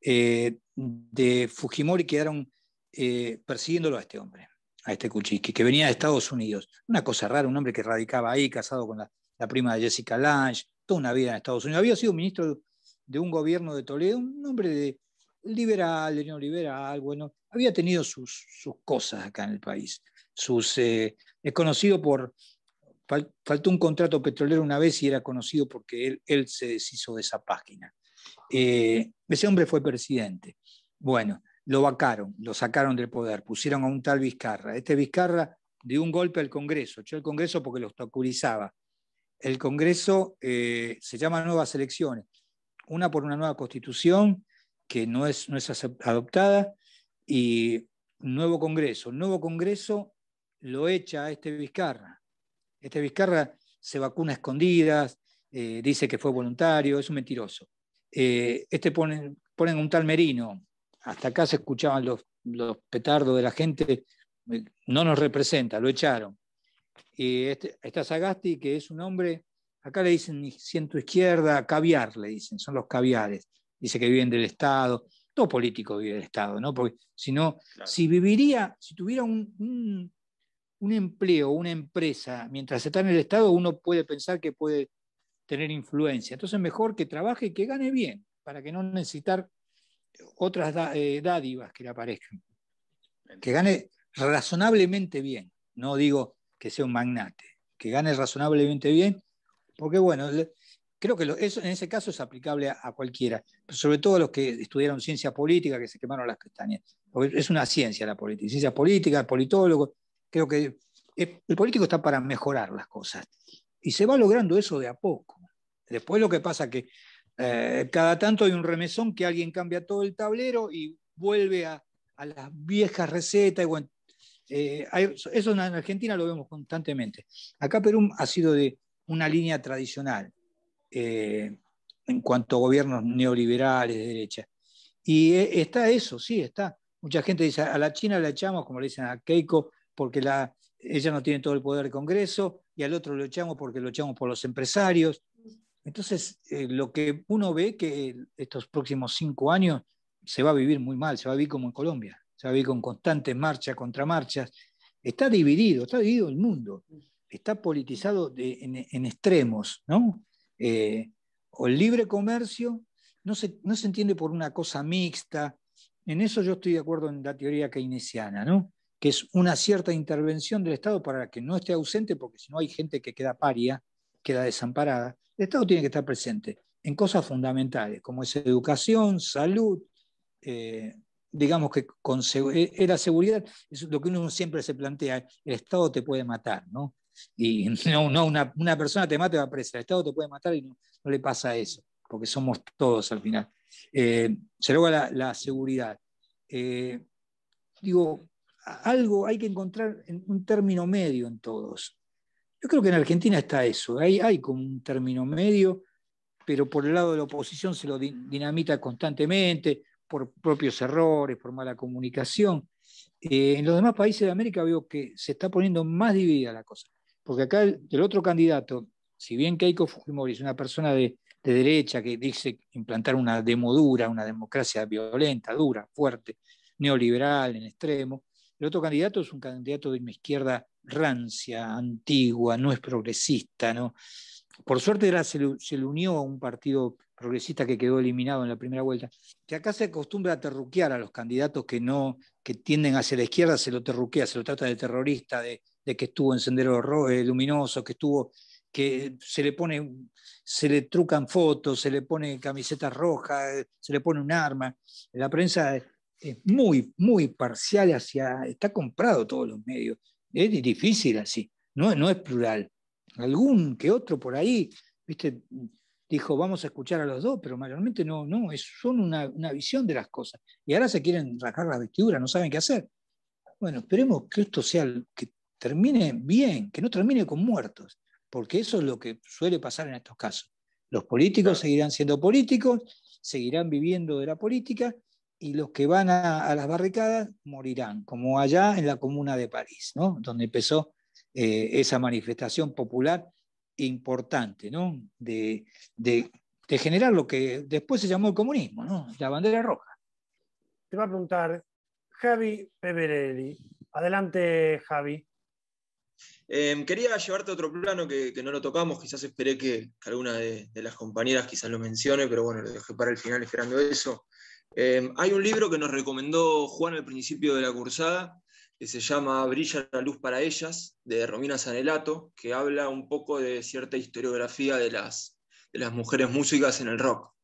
eh, de Fujimori quedaron eh, persiguiéndolo a este hombre, a este Kuchiski, que venía de Estados Unidos. Una cosa rara, un hombre que radicaba ahí, casado con la la prima de Jessica Lange, toda una vida en Estados Unidos. Había sido ministro de un gobierno de Toledo, un hombre de liberal, neoliberal, bueno, había tenido sus, cosas acá en el país. Sus, eh, es conocido por, faltó un contrato petrolero una vez y era conocido porque él, se deshizo de esa página. Eh, ese hombre fue presidente. Bueno, lo vacaron, lo sacaron del poder, pusieron a un tal Vizcarra. Este Vizcarra dio un golpe al Congreso, echó al Congreso porque lo obstaculizaba el Congreso eh, se llama nuevas elecciones, una por una nueva constitución que no es, no adoptada y nuevo Congreso. Nuevo Congreso lo echa a este Vizcarra. Este Vizcarra se vacuna a escondidas, eh, dice que fue voluntario, es un mentiroso. Eh, este ponen, un tal Merino, hasta acá se escuchaban los, los petardos de la gente, no nos representa, lo echaron. Y eh, este, está Sagasti, que es un hombre, acá le dicen siento izquierda, caviar, le dicen, son los caviares. Dice que viven del Estado, todo político vive del Estado, ¿no? Porque si si viviría, si tuviera un, un empleo, una empresa, mientras está en el Estado, uno puede pensar que puede tener influencia. Entonces, mejor que trabaje y que gane bien, para que no necesitar otras eh, dádivas que le aparezcan. Que gane razonablemente bien. No digo que sea un magnate, que gane razonablemente bien, porque bueno, creo que eso, en ese caso es aplicable a, cualquiera, sobre todo a los que estudiaron ciencia política, que se quemaron las pestañas, porque es una ciencia la política, ciencia política, politólogo, creo que el político está para mejorar las cosas, y se va logrando eso de a poco. Después lo que pasa es que eh, cada tanto hay un remesón que alguien cambia todo el tablero y vuelve a, a las viejas recetas, y bueno, eh, hay, eso en Argentina lo vemos constantemente. Acá Perú ha sido de una línea tradicional eh, en cuanto a gobiernos neoliberales de derecha. Y eh, está eso, sí, está. Mucha gente dice, a la China la echamos, como le dicen a Keiko, porque la, ella no tiene todo el poder del Congreso, y al otro lo echamos porque lo echamos por los empresarios. Entonces, lo que uno ve que estos próximos cinco años se va a vivir muy mal, se va a vivir como en Colombia ya vi con constantes marchas, contramarchas, está dividido, está dividido el mundo, está politizado en, extremos, ¿no? Eh, o el libre comercio no se, no se entiende por una cosa mixta, en eso yo estoy de acuerdo en la teoría keynesiana, ¿no? que es una cierta intervención del Estado para que no esté ausente, porque si no hay gente que queda paria, queda desamparada. El Estado tiene que estar presente en cosas fundamentales, como es educación, salud, eh, digamos que con, la e, seguridad es lo que uno siempre se plantea, el Estado te puede matar, ¿no? Y no, una, persona te mata y va a presa, el Estado te puede matar y no, le pasa eso, porque somos todos al final. Eh, se la, seguridad. Eh, digo, algo hay que encontrar un término medio en todos. Yo creo que en Argentina está eso, hay, hay como un término medio, pero por el lado de la oposición se lo dinamita constantemente, por propios errores, por mala comunicación. Eh, en los demás países de América veo que se está poniendo más dividida la cosa, porque acá el, otro candidato, si bien Keiko Fujimori es una persona de, derecha que dice implantar una demodura, una democracia violenta, dura, fuerte, neoliberal en extremo, el otro candidato es un candidato de una izquierda rancia, antigua, no es progresista, ¿no? Por suerte se se le unió a un partido progresista que quedó eliminado en la primera vuelta, que acá se acostumbra a terruquear a los candidatos que no, que tienden hacia la izquierda, se lo terruquea, se lo trata de terrorista, de, que estuvo en Sendero eh, Luminoso, que estuvo, que se le pone, se le trucan fotos, se le pone camisetas rojas, eh, se le pone un arma. La prensa es muy, muy parcial hacia, está comprado todos los medios. Es difícil así, no, no es plural. Algún que otro por ahí, viste, dijo, vamos a escuchar a los dos, pero mayormente no, no, es, son una, una, visión de las cosas. Y ahora se quieren rajar las vestiduras, no saben qué hacer. Bueno, esperemos que esto sea, que termine bien, que no termine con muertos, porque eso es lo que suele pasar en estos casos. Los políticos seguirán siendo políticos, seguirán viviendo de la política y los que van a, las barricadas morirán, como allá en la comuna de París, ¿no? donde empezó eh, esa manifestación popular importante, ¿no? De, generar lo que después se llamó el comunismo, ¿no? La bandera roja. Te va a preguntar Javi Peverelli. Adelante, Javi. Em, quería llevarte a otro plano que, no lo tocamos, quizás esperé que, alguna de, las compañeras quizás lo mencione, pero bueno, lo dejé para el final esperando eso. Em, hay un libro que nos recomendó Juan al principio de la cursada, que se llama Brilla la luz para ellas, de Romina Sanelato, que habla un poco de cierta historiografía de las, las mujeres músicas en el rock.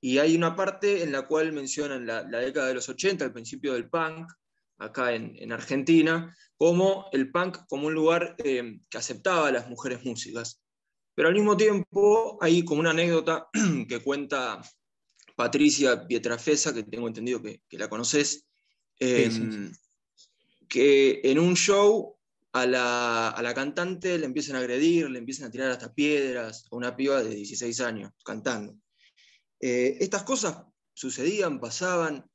y hay una parte en la cual mencionan la, década de los 80, el principio del punk, acá en, Argentina, como el punk como un lugar eh, que aceptaba a las mujeres músicas. Pero al mismo tiempo hay como una anécdota que cuenta Patricia Pietrafesa, que tengo entendido que la conoces, Em, que en un show a la, cantante le empiezan a agredir, le empiezan a tirar hasta piedras a una piba de 16 años cantando. Eh, estas cosas sucedían, pasaban.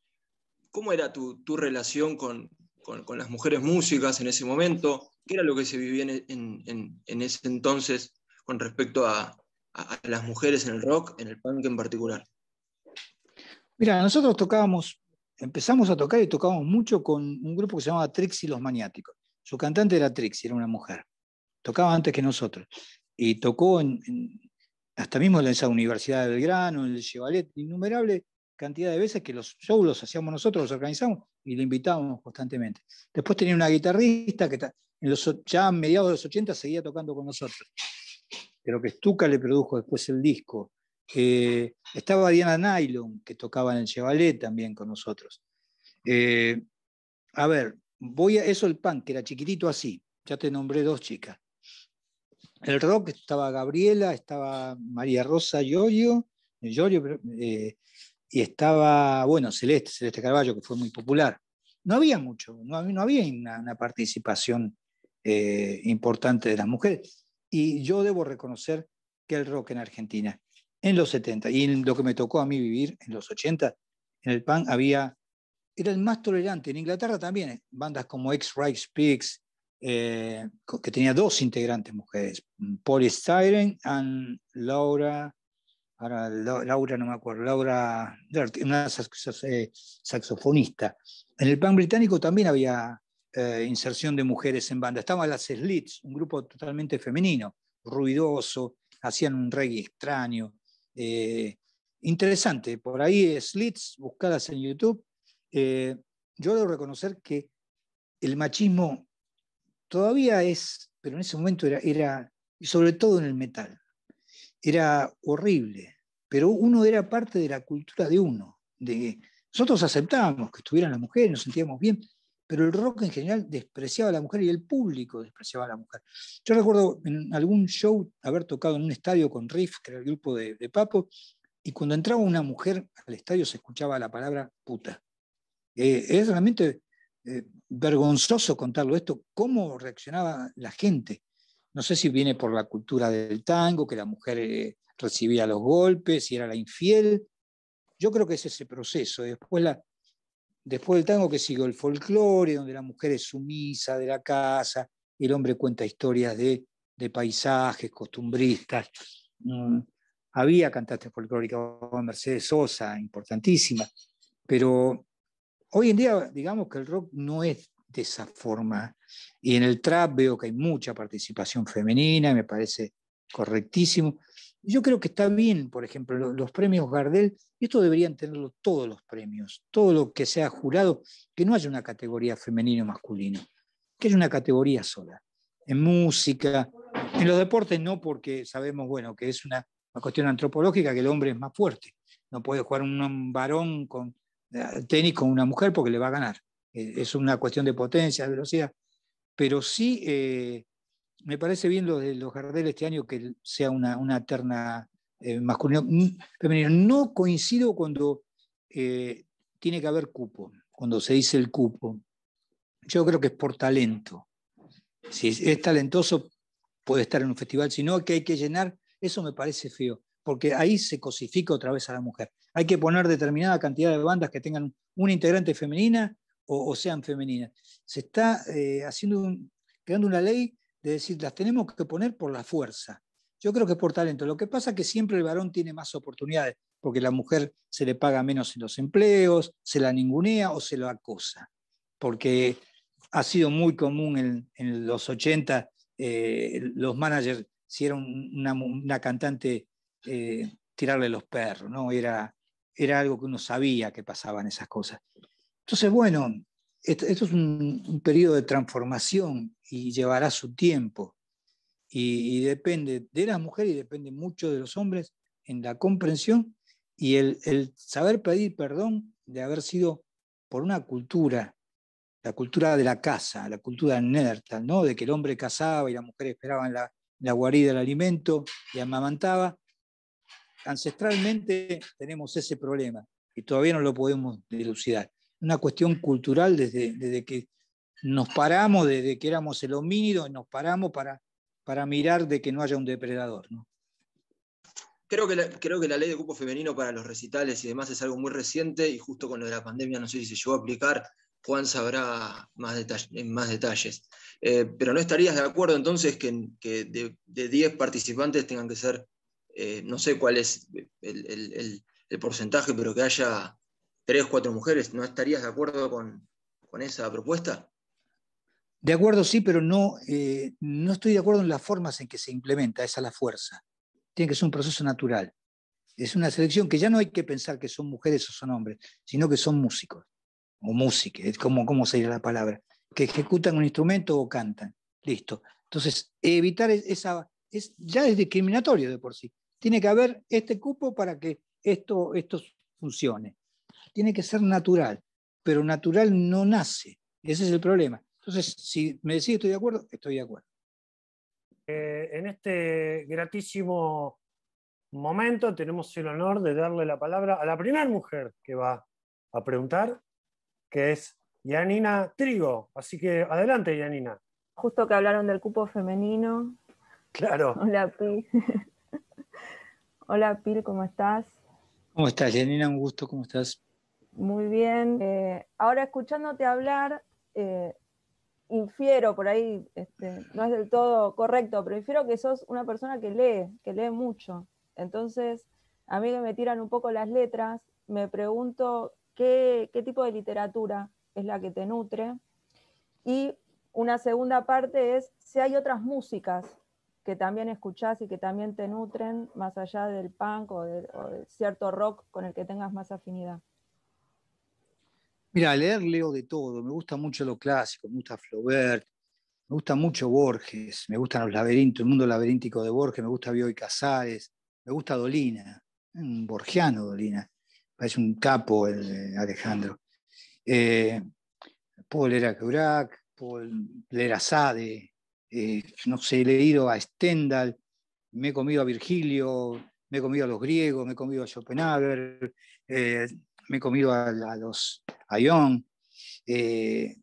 ¿Cómo era tu, relación con, las mujeres músicas en ese momento? ¿Qué era lo que se vivía en, en, ese entonces con respecto a, a, las mujeres en el rock, en el punk en particular? Mira, nosotros tocábamos empezamos a tocar y tocábamos mucho con un grupo que se llamaba Trixie los Maniáticos. Su cantante era Trixie, era una mujer. Tocaba antes que nosotros. Y tocó en, hasta mismo en esa Universidad de Belgrano, en el Chevalet, innumerable cantidad de veces que los shows los hacíamos nosotros, los organizamos y le invitábamos constantemente. Después tenía una guitarrista que en los, ya a mediados de los 80 seguía tocando con nosotros. Pero que Stuka le produjo después el disco eh, estaba Diana Nylon, que tocaba en el Chevalet también con nosotros. Eh, a ver, voy a eso el pan, que era chiquitito así. Ya te nombré dos chicas. El rock estaba Gabriela, estaba María Rosa Yoyo, eh, y estaba, bueno, Celeste, Celeste Carballo, que fue muy popular. No había mucho, no, había una, participación importante de las mujeres. Y yo debo reconocer que el rock en Argentina en los 70 y en lo que me tocó a mí vivir en los 80, en el PAN había, era el más tolerante. En Inglaterra también, bandas como X-Right Speaks, eh, que tenía dos integrantes mujeres, mm, Polly Styren and Laura, ahora Laura no me acuerdo, Laura, una eh, saxofonista. En el PAN británico también había eh, inserción de mujeres en banda. Estaban las Slits, un grupo totalmente femenino, ruidoso, hacían un reggae extraño, eh, interesante, por ahí Slits, buscadas en YouTube. Eh, yo debo reconocer que el machismo todavía es, pero en ese momento era, y sobre todo en el metal, era horrible, pero uno era parte de la cultura de uno. De, nosotros aceptábamos que estuvieran las mujeres, nos sentíamos bien, pero el rock en general despreciaba a la mujer y el público despreciaba a la mujer. Yo recuerdo en algún show haber tocado en un estadio con Riff, que era el grupo de, Papo, y cuando entraba una mujer al estadio se escuchaba la palabra puta. Eh, es realmente eh, vergonzoso contarlo esto, cómo reaccionaba la gente. No sé si viene por la cultura del tango, que la mujer eh, recibía los golpes y era la infiel. Yo creo que es ese proceso. Después la, Después del tango que siguió el folclore, donde la mujer es sumisa de la casa, y el hombre cuenta historias de, paisajes, costumbristas. Mm, había cantantes folclóricas, oh, Mercedes Sosa, importantísima, pero hoy en día digamos que el rock no es de esa forma. Y en el trap veo que hay mucha participación femenina, me parece correctísimo. Yo creo que está bien, por ejemplo, los, premios Gardel, y esto deberían tenerlo todos los premios, todo lo que sea jurado, que no haya una categoría femenino o masculino, que haya una categoría sola. En música, en los deportes no, porque sabemos, bueno, que es una, cuestión antropológica que el hombre es más fuerte. No puede jugar un varón con eh, tenis con una mujer porque le va a ganar. Eh, es una cuestión de potencia, de velocidad. Pero sí eh, me parece bien lo de los Gardel este año que sea una, una terna eh, mm, femenina. No coincido cuando eh, tiene que haber cupo, cuando se dice el cupo. Yo creo que es por talento. Si es talentoso, puede estar en un festival, si no, que hay que llenar, eso me parece feo, porque ahí se cosifica otra vez a la mujer. Hay que poner determinada cantidad de bandas que tengan una integrante femenina o, sean femeninas. Se está eh, haciendo creando una ley de decir, las tenemos que poner por la fuerza. Yo creo que es por talento. Lo que pasa es que siempre el varón tiene más oportunidades, porque la mujer se le paga menos en los empleos, se la ningunea o se lo acosa. Porque ha sido muy común en, los 80 eh, los managers, si era una, cantante, eh, tirarle los perros, ¿no? Era, era algo que uno sabía que pasaban esas cosas. Entonces, bueno, esto, es un, un periodo de transformación y llevará su tiempo. Y, depende de las mujeres y depende mucho de los hombres en la comprensión y el, saber pedir perdón de haber sido por una cultura, la cultura de la casa, la cultura Neandertal, ¿no? de que el hombre cazaba y la mujer esperaba en la, la guarida el alimento y amamantaba. Ancestralmente tenemos ese problema y todavía no lo podemos dilucidar. Una cuestión cultural desde, desde que nos paramos desde que éramos el homínido, y nos paramos para, mirar de que no haya un depredador. Creo, que la, creo que la ley de cupo femenino para los recitales y demás es algo muy reciente y justo con lo de la pandemia no sé si se llegó a aplicar. Juan sabrá más, más detalles. Eh, pero no estarías de acuerdo entonces que, que de 10 participantes tengan que ser, eh, no sé cuál es el, porcentaje, pero que haya 3, 4 mujeres. ¿No estarías de acuerdo con esa propuesta? De acuerdo, sí, pero no, eh, no estoy de acuerdo en las formas en que se implementa esa la fuerza. Tiene que ser un proceso natural. Es una selección que ya no hay que pensar que son mujeres o son hombres, sino que son músicos o músicas, es como cómo sería la palabra, que ejecutan un instrumento o cantan. Listo. Entonces, evitar e-, esa es, ya es discriminatorio de por sí. Tiene que haber este cupo para que esto, esto funcione. Tiene que ser natural, pero natural no nace. Ese es el problema. Entonces, si me decís que estoy de acuerdo, estoy de acuerdo. Eh, en este gratísimo momento tenemos el honor de darle la palabra a la primera mujer que va a preguntar, que es Yanina Trigo. Así que adelante, Yanina. Justo que hablaron del cupo femenino. Claro. Hola, Pil. Hola, Pil, ¿cómo estás? ¿Cómo estás, Yanina? Un gusto, ¿cómo estás? Muy bien. Eh, ahora escuchándote hablar, eh, infiero por ahí, este, no es del todo correcto, pero infiero que sos una persona que lee, que lee mucho. Entonces, a mí que me tiran un poco las letras, me pregunto qué, tipo de literatura es la que te nutre. Y una segunda parte es si hay otras músicas que también escuchás y que también te nutren más allá del punk o o de cierto rock con el que tengas más afinidad. Mira, leer leo de todo, me gusta mucho lo clásico, me gusta Flaubert, me gusta mucho Borges, me gustan los laberintos, el mundo laberíntico de Borges, me gusta Bioy Casares, me gusta Dolina, un borgiano Dolina, parece un capo el Alejandro. Eh, puedo leer a Keurac, puedo leer a Sade, eh, no sé, he leído a Stendhal, me he comido a Virgilio, me he comido a los griegos, me he comido a Schopenhauer, eh, me he comido a, los Ayón. Eh,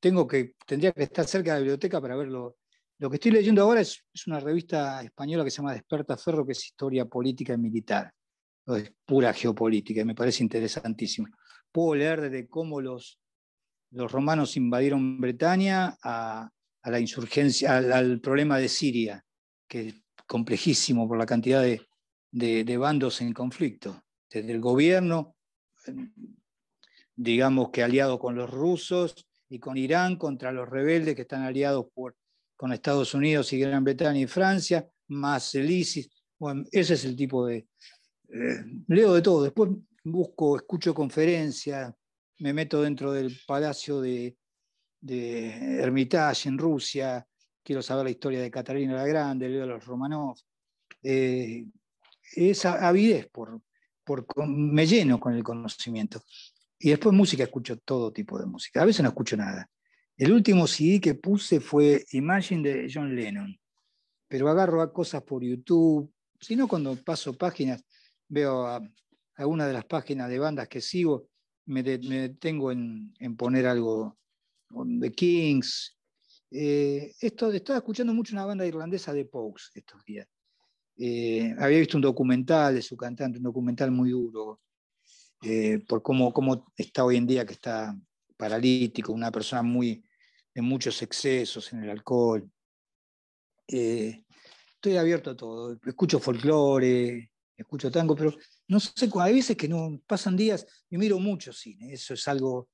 tengo que, tendría que estar cerca de la biblioteca para verlo. Lo que estoy leyendo ahora es, una revista española que se llama Desperta Ferro, que es historia política y militar. Es pura geopolítica y me parece interesantísimo. Puedo leer desde cómo los, los romanos invadieron Bretaña a, la insurgencia, al, problema de Siria, que es complejísimo por la cantidad de, de bandos en conflicto, desde el gobierno digamos que aliado con los rusos y con Irán contra los rebeldes que están aliados con Estados Unidos y Gran Bretaña y Francia, más el ISIS. ese es el tipo de... Eh, leo de todo, después busco, escucho conferencias, me meto dentro del palacio de, Hermitage en Rusia, quiero saber la historia de Catalina la Grande, leo a los Romanov. Eh, esa avidez por, me lleno con el conocimiento. Y después música, escucho todo tipo de música. A veces no escucho nada. El último CD que puse fue Imagine de John Lennon, pero agarro a cosas por YouTube, si no cuando paso páginas, veo a alguna de las páginas de bandas que sigo, me, detengo en, poner algo de Kings. Eh, esto, estaba escuchando mucho una banda irlandesa de Pogues estos días. Eh, había visto un documental de su cantante, un documental muy duro, eh, por cómo, cómo está hoy en día, que está paralítico, una persona muy, de muchos excesos en el alcohol. Eh, estoy abierto a todo, escucho folclore, escucho tango, pero no sé, hay veces que no, pasan días, y miro mucho cine, eso es algo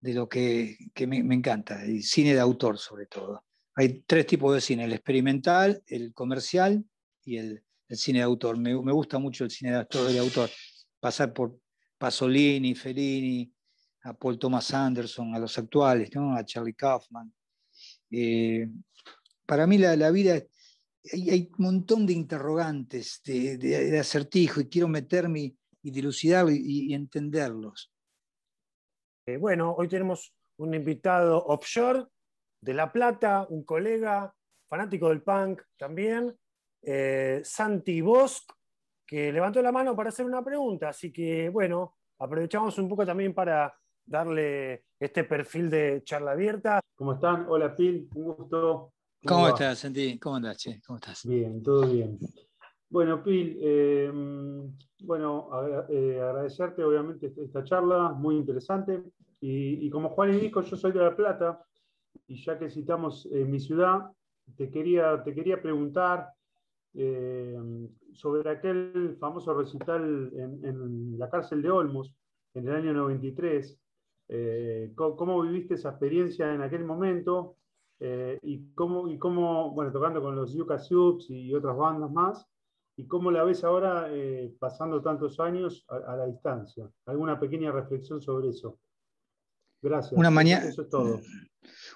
de lo que, me, me, encanta, el cine de autor sobre todo. Hay tres tipos de cine, el experimental, el comercial y el, cine de autor. Me, gusta mucho el cine de actor y autor. Pasar por Pasolini, Fellini, a Paul Thomas Anderson, a los actuales, ¿no? a Charlie Kaufman. Eh, para mí la, la vida, hay, hay, un montón de interrogantes, de, de, acertijo, y quiero meterme y dilucidar y, entenderlos. Eh, bueno, hoy tenemos un invitado offshore de La Plata, un colega, fanático del punk también, eh, Santi Bosch, que levantó la mano para hacer una pregunta. Así que, bueno, aprovechamos un poco también para darle este perfil de charla abierta. ¿Cómo están? Hola, Phil, un gusto. ¿Cómo, estás, Santi? ¿Cómo andás, ¿Cómo estás? Bien, todo bien. Bueno, Pil, eh, bueno, eh, agradecerte obviamente este, esta charla, muy interesante. Y, como Juan y Nico yo soy de La Plata, y ya que citamos en mi ciudad, te quería, te quería preguntar eh, sobre aquel famoso recital en, la cárcel de Olmos en el año 93. Eh, cómo, viviste esa experiencia en aquel momento? Eh, y, cómo, y bueno, tocando con los Yuka y otras bandas más, y cómo la ves ahora pasando tantos años a la distancia. ¿Alguna pequeña reflexión sobre eso? Una mañana,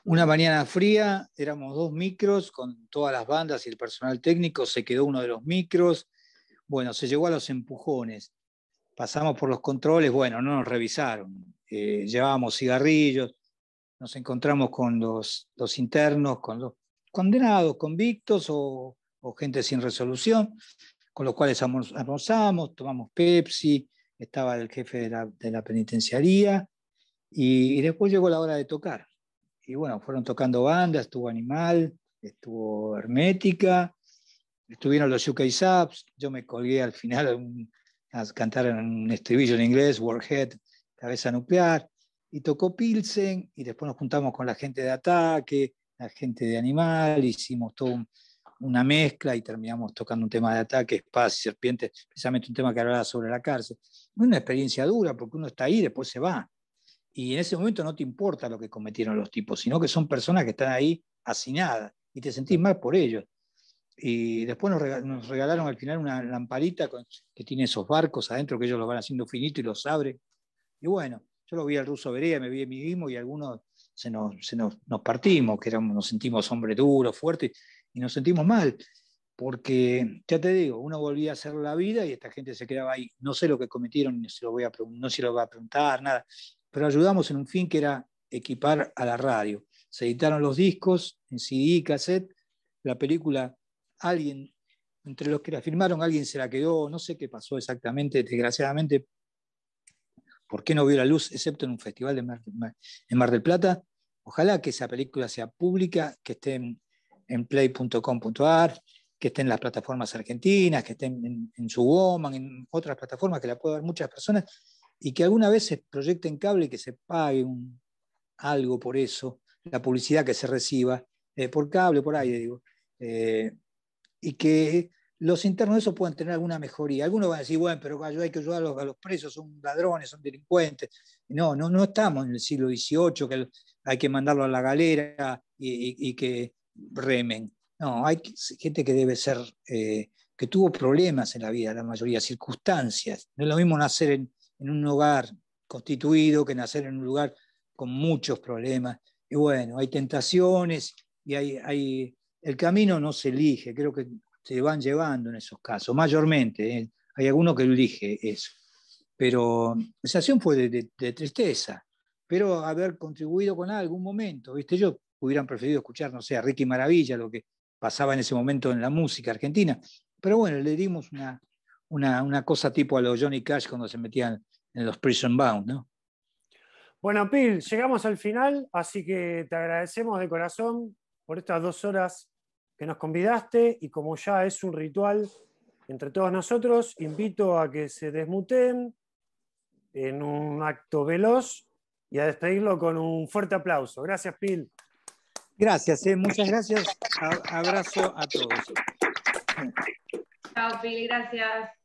Una mañana fría, éramos dos micros con todas las bandas y el personal técnico, se quedó uno de los micros. Bueno, se llegó a los empujones. Pasamos por los controles, bueno, no nos revisaron. Eh, llevábamos cigarrillos, nos encontramos con los, internos, con los condenados, convictos o, gente sin resolución, con los cuales almorzamos, tomamos Pepsi, estaba el jefe de la, de la penitenciaría y, después llegó la hora de tocar. Y bueno, fueron tocando bandas, estuvo Animal, estuvo Hermética, estuvieron los UK Subs, yo me colgué al final a cantar en un estribillo en inglés, Warhead, Cabeza Nuclear, y tocó Pilsen, y después nos juntamos con la gente de Ataque, la gente de Animal, hicimos todo una mezcla y terminamos tocando un tema de ataque, espacio Serpiente, precisamente un tema que hablaba sobre la cárcel. Una experiencia dura porque uno está ahí y después se va. Y en ese momento no te importa lo que cometieron los tipos, sino que son personas que están ahí hacinadas y te sentís mal por ellos. Y después nos regalaron al final una lamparita que tiene esos barcos adentro que ellos los van haciendo finito y los abren. Y bueno, yo lo vi al ruso Berea, me vi a mí mismo y algunos se nos, partimos, que nos sentimos hombres duros, fuertes, y nos sentimos mal, porque ya te digo, uno volvía a hacer la vida y esta gente se quedaba ahí. No sé lo que cometieron, no se lo, voy a, no se lo a preguntar, nada pero ayudamos en un fin que era equipar a la radio. Se editaron los discos en CD, y cassette, la película alguien, entre los que la firmaron, alguien se la quedó, no sé qué pasó exactamente, desgraciadamente, por qué no vio la luz, excepto en un festival de Mar, en Mar del Plata. Ojalá que esa película sea pública, que esté en, play.com.ar, que esté en las plataformas argentinas, que esté en, en, en en otras plataformas, que la pueda ver muchas personas y que alguna vez se proyecte en cable que se pague un, algo por eso, la publicidad que se reciba, eh, por cable, por aire, digo, eh, y que los internos de eso puedan tener alguna mejoría. Algunos van a decir, bueno, pero hay que ayudar a los, presos, son ladrones, son delincuentes. No, no, no estamos en el siglo XVIII, que hay que mandarlo a la galera y, que remen. No, hay gente que debe ser, eh, que tuvo problemas en la vida, la mayoría, circunstancias. No es lo mismo nacer en, en un hogar constituido que nacer en un lugar con muchos problemas. Y bueno, hay tentaciones y hay, hay, el camino no se elige, creo que se van llevando en esos casos, mayormente. ¿eh? Hay alguno que elige eso. Pero esa sensación fue de, tristeza, pero haber contribuido con algún momento, ¿viste? Yo hubieran preferido escuchar, no sé, a Ricky Maravilla, lo que pasaba en ese momento en la música argentina. Pero bueno, le dimos una, una, cosa tipo a los Johnny Cash cuando se metían en los Prison Bound, Bueno, Pil, llegamos al final, así que te agradecemos de corazón por estas dos horas que nos convidaste y como ya es un ritual entre todos nosotros, invito a que se desmuten en un acto veloz y a despedirlo con un fuerte aplauso. Gracias, Pil. Gracias, eh, muchas gracias. Abrazo a todos. Chao, Pili, gracias.